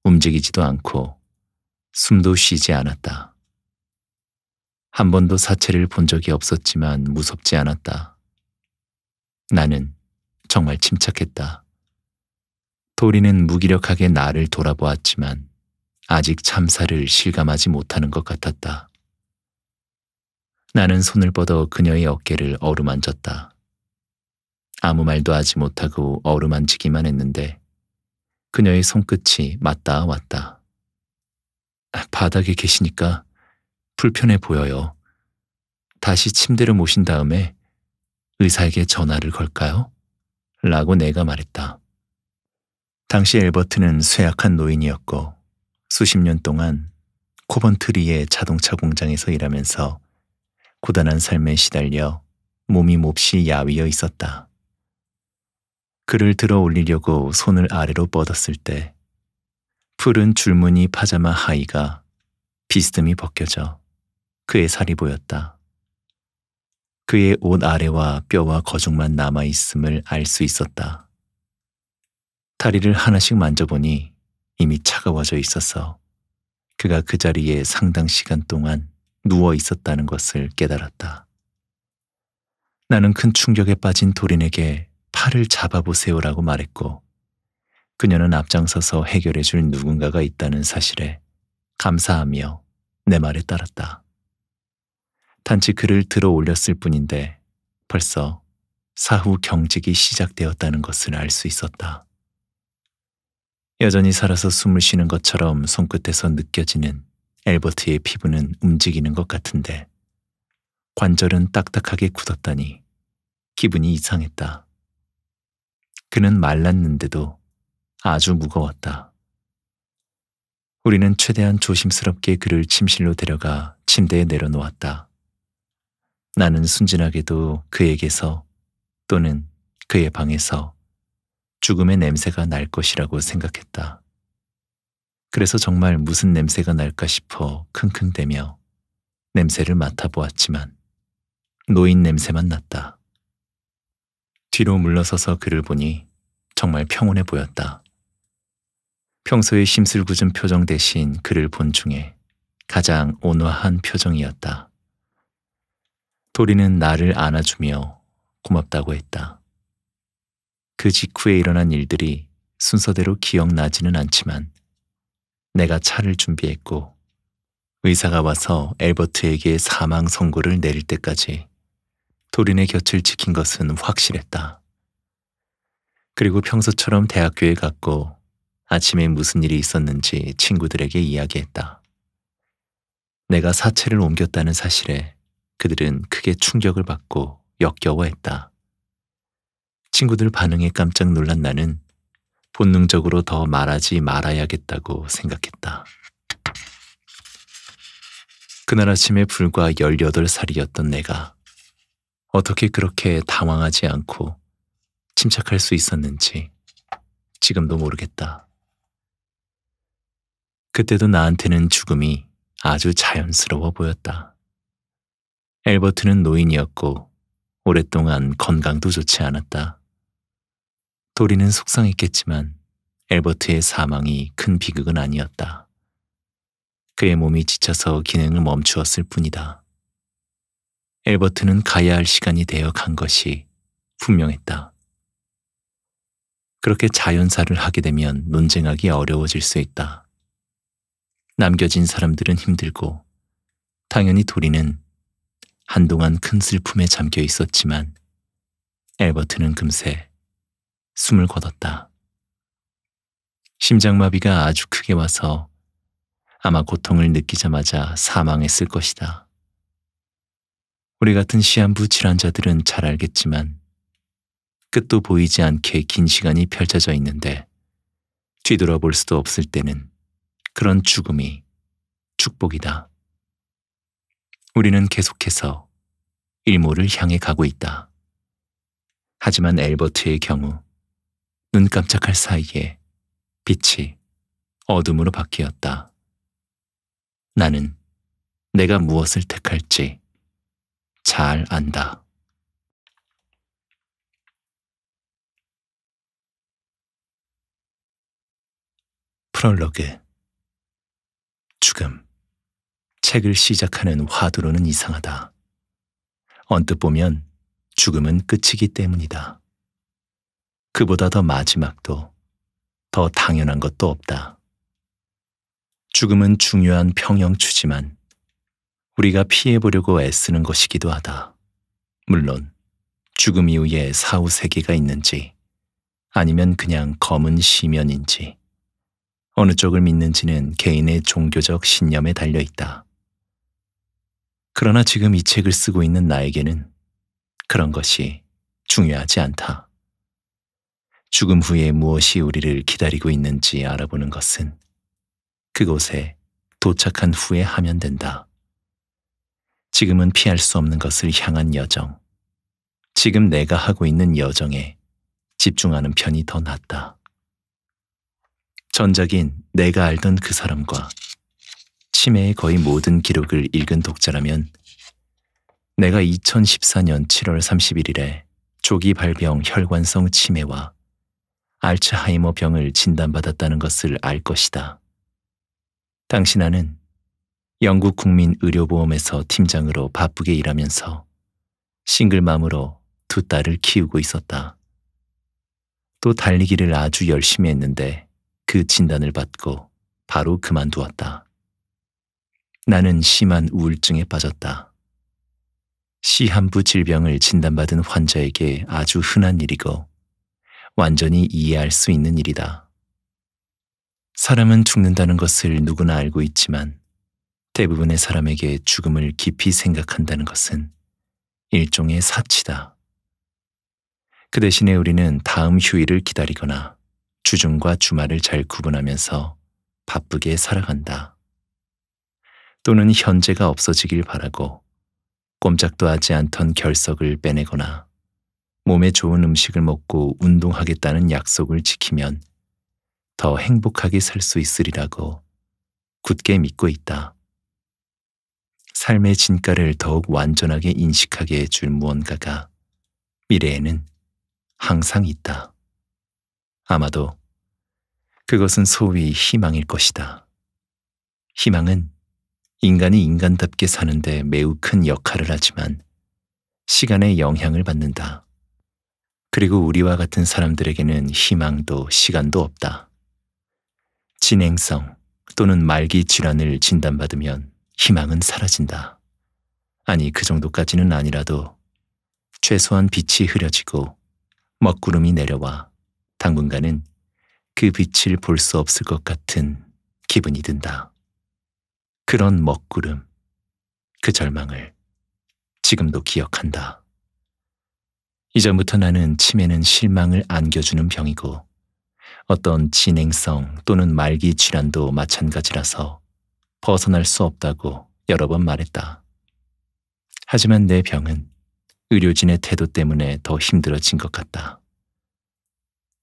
움직이지도 않고 숨도 쉬지 않았다. 한 번도 사체를 본 적이 없었지만 무섭지 않았다. 나는 정말 침착했다. 도리는 무기력하게 나를 돌아보았지만 아직 참사를 실감하지 못하는 것 같았다. 나는 손을 뻗어 그녀의 어깨를 어루만졌다. 아무 말도 하지 못하고 어루만지기만 했는데 그녀의 손끝이 맞닿아 왔다. 바닥에 계시니까 불편해 보여요. 다시 침대로 모신 다음에 의사에게 전화를 걸까요? 라고 내가 말했다. 당시 엘버트는 쇠약한 노인이었고 수십 년 동안 코번트리의 자동차 공장에서 일하면서 고단한 삶에 시달려 몸이 몹시 야위어 있었다. 그를 들어 올리려고 손을 아래로 뻗었을 때 푸른 줄무늬 파자마 하의가 비스듬히 벗겨져 그의 살이 보였다. 그의 옷 아래와 뼈와 거죽만 남아 있음을 알 수 있었다. 다리를 하나씩 만져보니 이미 차가워져 있어서 그가 그 자리에 상당 시간 동안 누워 있었다는 것을 깨달았다. 나는 큰 충격에 빠진 도린에게 팔을 잡아보세요라고 말했고 그녀는 앞장서서 해결해 줄 누군가가 있다는 사실에 감사하며 내 말에 따랐다. 단지 그를 들어 올렸을 뿐인데 벌써 사후 경직이 시작되었다는 것을 알 수 있었다. 여전히 살아서 숨을 쉬는 것처럼 손끝에서 느껴지는 엘버트의 피부는 움직이는 것 같은데 관절은 딱딱하게 굳었다니 기분이 이상했다. 그는 말랐는데도 아주 무거웠다. 우리는 최대한 조심스럽게 그를 침실로 데려가 침대에 내려놓았다. 나는 순진하게도 그에게서 또는 그의 방에서 죽음의 냄새가 날 것이라고 생각했다. 그래서 정말 무슨 냄새가 날까 싶어 킁킁대며 냄새를 맡아보았지만 노인 냄새만 났다. 뒤로 물러서서 그를 보니 정말 평온해 보였다. 평소의 심술궂은 표정 대신 그를 본 중에 가장 온화한 표정이었다. 도리는 나를 안아주며 고맙다고 했다. 그 직후에 일어난 일들이 순서대로 기억나지는 않지만 내가 차를 준비했고 의사가 와서 엘버트에게 사망 선고를 내릴 때까지 도린의 곁을 지킨 것은 확실했다. 그리고 평소처럼 대학교에 갔고 아침에 무슨 일이 있었는지 친구들에게 이야기했다. 내가 사체를 옮겼다는 사실에 그들은 크게 충격을 받고 역겨워했다. 친구들 반응에 깜짝 놀란 나는 본능적으로 더 말하지 말아야겠다고 생각했다. 그날 아침에 불과 18살이었던 내가 어떻게 그렇게 당황하지 않고 침착할 수 있었는지 지금도 모르겠다. 그때도 나한테는 죽음이 아주 자연스러워 보였다. 엘버트는 노인이었고 오랫동안 건강도 좋지 않았다. 도리는 속상했겠지만 엘버트의 사망이 큰 비극은 아니었다. 그의 몸이 지쳐서 기능을 멈추었을 뿐이다. 엘버트는 가야 할 시간이 되어 간 것이 분명했다. 그렇게 자연사를 하게 되면 논쟁하기 어려워질 수 있다. 남겨진 사람들은 힘들고 당연히 도리는 한동안 큰 슬픔에 잠겨 있었지만 엘버트는 금세 숨을 거뒀다. 심장마비가 아주 크게 와서 아마 고통을 느끼자마자 사망했을 것이다. 우리 같은 시한부 질환자들은 잘 알겠지만 끝도 보이지 않게 긴 시간이 펼쳐져 있는데 뒤돌아볼 수도 없을 때는 그런 죽음이 축복이다. 우리는 계속해서 일몰을 향해 가고 있다. 하지만 엘버트의 경우 눈 깜짝할 사이에 빛이 어둠으로 바뀌었다. 나는 내가 무엇을 택할지 잘 안다. 프롤로그 죽음 책을 시작하는 화두로는 이상하다. 언뜻 보면 죽음은 끝이기 때문이다. 그보다 더 마지막도 더 당연한 것도 없다. 죽음은 중요한 평형추지만 우리가 피해보려고 애쓰는 것이기도 하다. 물론 죽음 이후에 사후 세계가 있는지 아니면 그냥 검은 시면인지 어느 쪽을 믿는지는 개인의 종교적 신념에 달려 있다. 그러나 지금 이 책을 쓰고 있는 나에게는 그런 것이 중요하지 않다. 죽음 후에 무엇이 우리를 기다리고 있는지 알아보는 것은 그곳에 도착한 후에 하면 된다. 지금은 피할 수 없는 것을 향한 여정, 지금 내가 하고 있는 여정에 집중하는 편이 더 낫다. 전작인 내가 알던 그 사람과 치매의 거의 모든 기록을 읽은 독자라면 내가 2014년 7월 3 1일에 조기 발병 혈관성 치매와 알츠하이머 병을 진단받았다는 것을 알 것이다. 당시 나는 영국 국민 의료보험에서 팀장으로 바쁘게 일하면서 싱글맘으로 두 딸을 키우고 있었다. 또 달리기를 아주 열심히 했는데 그 진단을 받고 바로 그만두었다. 나는 심한 우울증에 빠졌다. 시한부 질병을 진단받은 환자에게 아주 흔한 일이고 완전히 이해할 수 있는 일이다. 사람은 죽는다는 것을 누구나 알고 있지만 대부분의 사람에게 죽음을 깊이 생각한다는 것은 일종의 사치다. 그 대신에 우리는 다음 휴일을 기다리거나 주중과 주말을 잘 구분하면서 바쁘게 살아간다. 또는 현재가 없어지길 바라고 꼼짝도 하지 않던 결석을 빼내거나 몸에 좋은 음식을 먹고 운동하겠다는 약속을 지키면 더 행복하게 살 수 있으리라고 굳게 믿고 있다. 삶의 진가를 더욱 완전하게 인식하게 해줄 무언가가 미래에는 항상 있다. 아마도 그것은 소위 희망일 것이다. 희망은 인간이 인간답게 사는데 매우 큰 역할을 하지만 시간에 영향을 받는다. 그리고 우리와 같은 사람들에게는 희망도 시간도 없다. 진행성 또는 말기 질환을 진단받으면 희망은 사라진다. 아니 그 정도까지는 아니라도 최소한 빛이 흐려지고 먹구름이 내려와 당분간은 그 빛을 볼 수 없을 것 같은 기분이 든다. 그런 먹구름, 그 절망을 지금도 기억한다. 이전부터 나는 치매는 실망을 안겨주는 병이고 어떤 진행성 또는 말기 질환도 마찬가지라서 벗어날 수 없다고 여러 번 말했다. 하지만 내 병은 의료진의 태도 때문에 더 힘들어진 것 같다.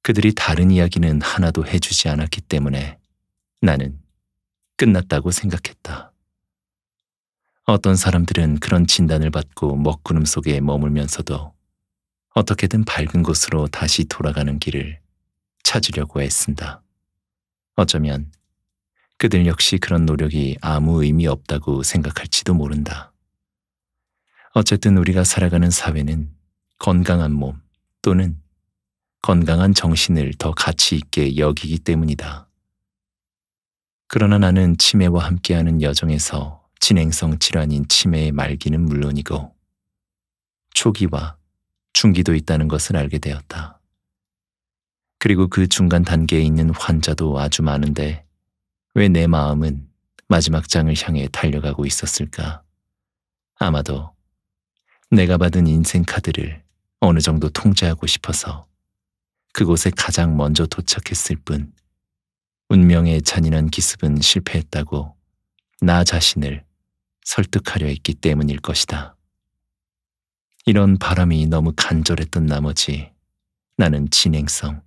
그들이 다른 이야기는 하나도 해주지 않았기 때문에 나는 끝났다고 생각했다. 어떤 사람들은 그런 진단을 받고 먹구름 속에 머물면서도 어떻게든 밝은 곳으로 다시 돌아가는 길을 찾으려고 애쓴다. 어쩌면 그들 역시 그런 노력이 아무 의미 없다고 생각할지도 모른다. 어쨌든 우리가 살아가는 사회는 건강한 몸 또는 건강한 정신을 더 가치 있게 여기기 때문이다. 그러나 나는 치매와 함께하는 여정에서 진행성 질환인 치매의 말기는 물론이고 초기와 중기도 있다는 것을 알게 되었다. 그리고 그 중간 단계에 있는 환자도 아주 많은데 왜 내 마음은 마지막 장을 향해 달려가고 있었을까? 아마도 내가 받은 인생 카드를 어느 정도 통제하고 싶어서 그곳에 가장 먼저 도착했을 뿐 운명의 잔인한 기습은 실패했다고 나 자신을 설득하려 했기 때문일 것이다. 이런 바람이 너무 간절했던 나머지 나는 진행성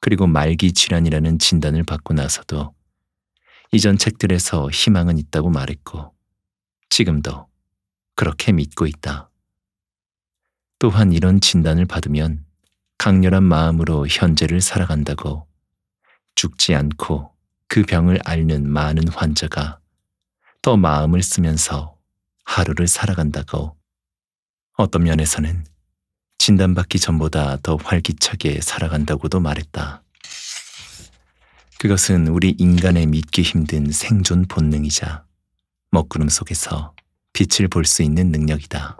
그리고 말기 질환이라는 진단을 받고 나서도 이전 책들에서 희망은 있다고 말했고 지금도 그렇게 믿고 있다. 또한 이런 진단을 받으면 강렬한 마음으로 현재를 살아간다고 죽지 않고 그 병을 앓는 많은 환자가 또 마음을 쓰면서 하루를 살아간다고 어떤 면에서는 진단받기 전보다 더 활기차게 살아간다고도 말했다. 그것은 우리 인간의 믿기 힘든 생존 본능이자 먹구름 속에서 빛을 볼 수 있는 능력이다.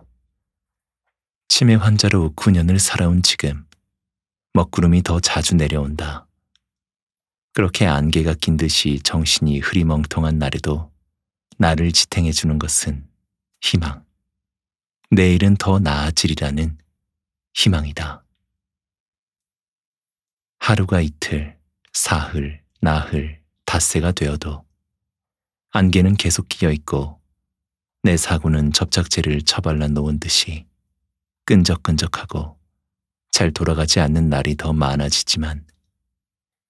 치매 환자로 9년을 살아온 지금 먹구름이 더 자주 내려온다. 그렇게 안개가 낀 듯이 정신이 흐리멍텅한 날에도 나를 지탱해 주는 것은 희망. 내일은 더 나아지리라는 희망이다. 하루가 이틀, 사흘, 나흘, 닷새가 되어도 안개는 계속 끼어 있고 내 사고는 접착제를 처발라 놓은 듯이 끈적끈적하고 잘 돌아가지 않는 날이 더 많아지지만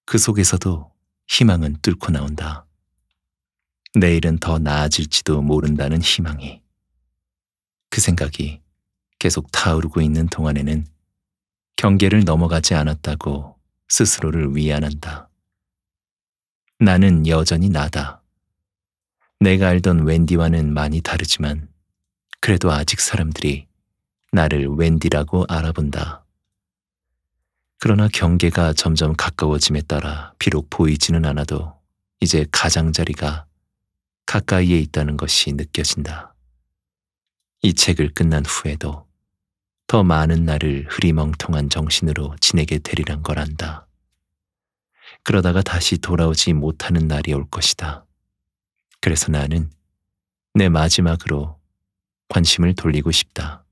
그 속에서도 희망은 뚫고 나온다. 내일은 더 나아질지도 모른다는 희망이. 그 생각이 계속 타오르고 있는 동안에는 경계를 넘어가지 않았다고 스스로를 위안한다. 나는 여전히 나다. 내가 알던 웬디와는 많이 다르지만 그래도 아직 사람들이 나를 웬디라고 알아본다. 그러나 경계가 점점 가까워짐에 따라 비록 보이지는 않아도 이제 가장자리가 가까이에 있다는 것이 느껴진다. 이 책을 끝난 후에도 더 많은 날을 흐리멍텅한 정신으로 지내게 되리란 걸 안다. 그러다가 다시 돌아오지 못하는 날이 올 것이다. 그래서 나는 내 마지막으로 관심을 돌리고 싶다.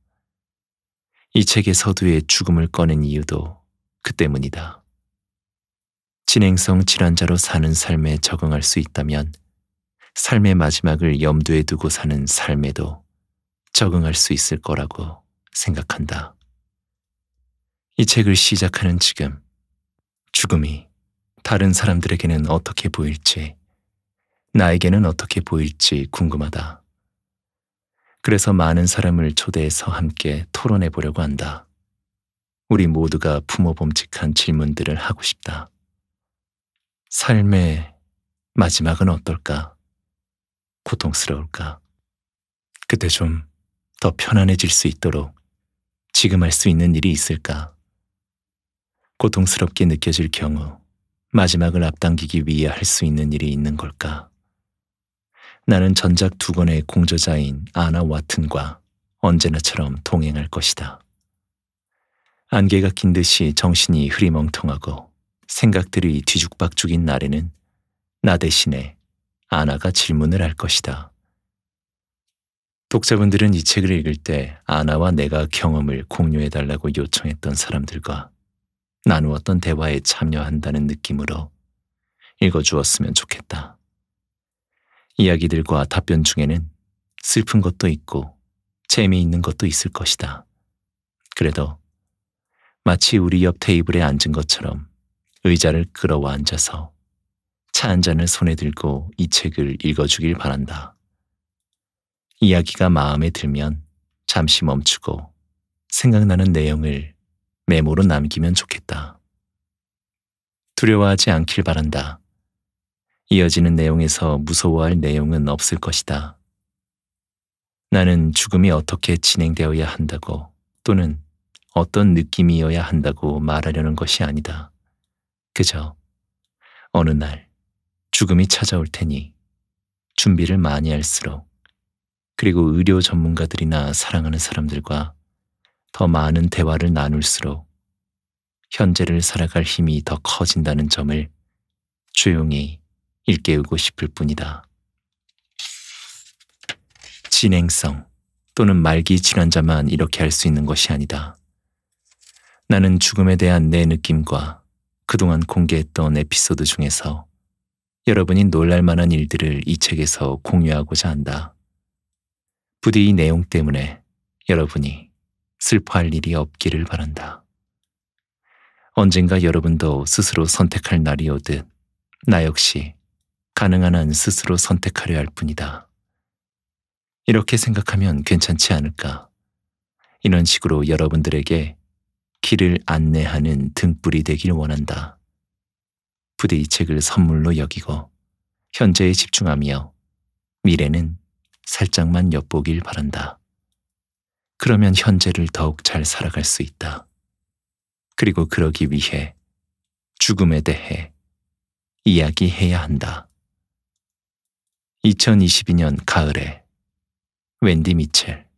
이 책의 서두에 죽음을 꺼낸 이유도 그 때문이다. 진행성 질환자로 사는 삶에 적응할 수 있다면 삶의 마지막을 염두에 두고 사는 삶에도 적응할 수 있을 거라고 생각한다. 이 책을 시작하는 지금 죽음이 다른 사람들에게는 어떻게 보일지 나에게는 어떻게 보일지 궁금하다. 그래서 많은 사람을 초대해서 함께 토론해 보려고 한다. 우리 모두가 부모봄직한 질문들을 하고 싶다. 삶의 마지막은 어떨까? 고통스러울까? 그때 좀 더 편안해질 수 있도록 지금 할 수 있는 일이 있을까? 고통스럽게 느껴질 경우 마지막을 앞당기기 위해 할 수 있는 일이 있는 걸까? 나는 전작 두 권의 공저자인 아나 와튼과 언제나처럼 동행할 것이다. 안개가 낀 듯이 정신이 흐리멍텅하고 생각들이 뒤죽박죽인 날에는 나 대신에 아나가 질문을 할 것이다. 독자분들은 이 책을 읽을 때 아나와 내가 경험을 공유해달라고 요청했던 사람들과 나누었던 대화에 참여한다는 느낌으로 읽어주었으면 좋겠다. 이야기들과 답변 중에는 슬픈 것도 있고 재미있는 것도 있을 것이다. 그래도 마치 우리 옆 테이블에 앉은 것처럼 의자를 끌어와 앉아서 차 한 잔을 손에 들고 이 책을 읽어주길 바란다. 이야기가 마음에 들면 잠시 멈추고 생각나는 내용을 메모로 남기면 좋겠다. 두려워하지 않길 바란다. 이어지는 내용에서 무서워할 내용은 없을 것이다. 나는 죽음이 어떻게 진행되어야 한다고 또는 어떤 느낌이어야 한다고 말하려는 것이 아니다. 그저 어느 날 죽음이 찾아올 테니 준비를 많이 할수록 그리고 의료 전문가들이나 사랑하는 사람들과 더 많은 대화를 나눌수록 현재를 살아갈 힘이 더 커진다는 점을 조용히 일깨우고 싶을 뿐이다. 진행성 또는 말기 질환자만 이렇게 할 수 있는 것이 아니다. 나는 죽음에 대한 내 느낌과 그동안 공개했던 에피소드 중에서 여러분이 놀랄 만한 일들을 이 책에서 공유하고자 한다. 부디 이 내용 때문에 여러분이 슬퍼할 일이 없기를 바란다. 언젠가 여러분도 스스로 선택할 날이 오듯 나 역시 가능한 한 스스로 선택하려 할 뿐이다. 이렇게 생각하면 괜찮지 않을까? 이런 식으로 여러분들에게 길을 안내하는 등불이 되길 원한다. 부디 이 책을 선물로 여기고 현재에 집중하며 미래는 살짝만 엿보길 바란다. 그러면 현재를 더욱 잘 살아갈 수 있다. 그리고 그러기 위해 죽음에 대해 이야기해야 한다. 2022년 가을에 웬디 미첼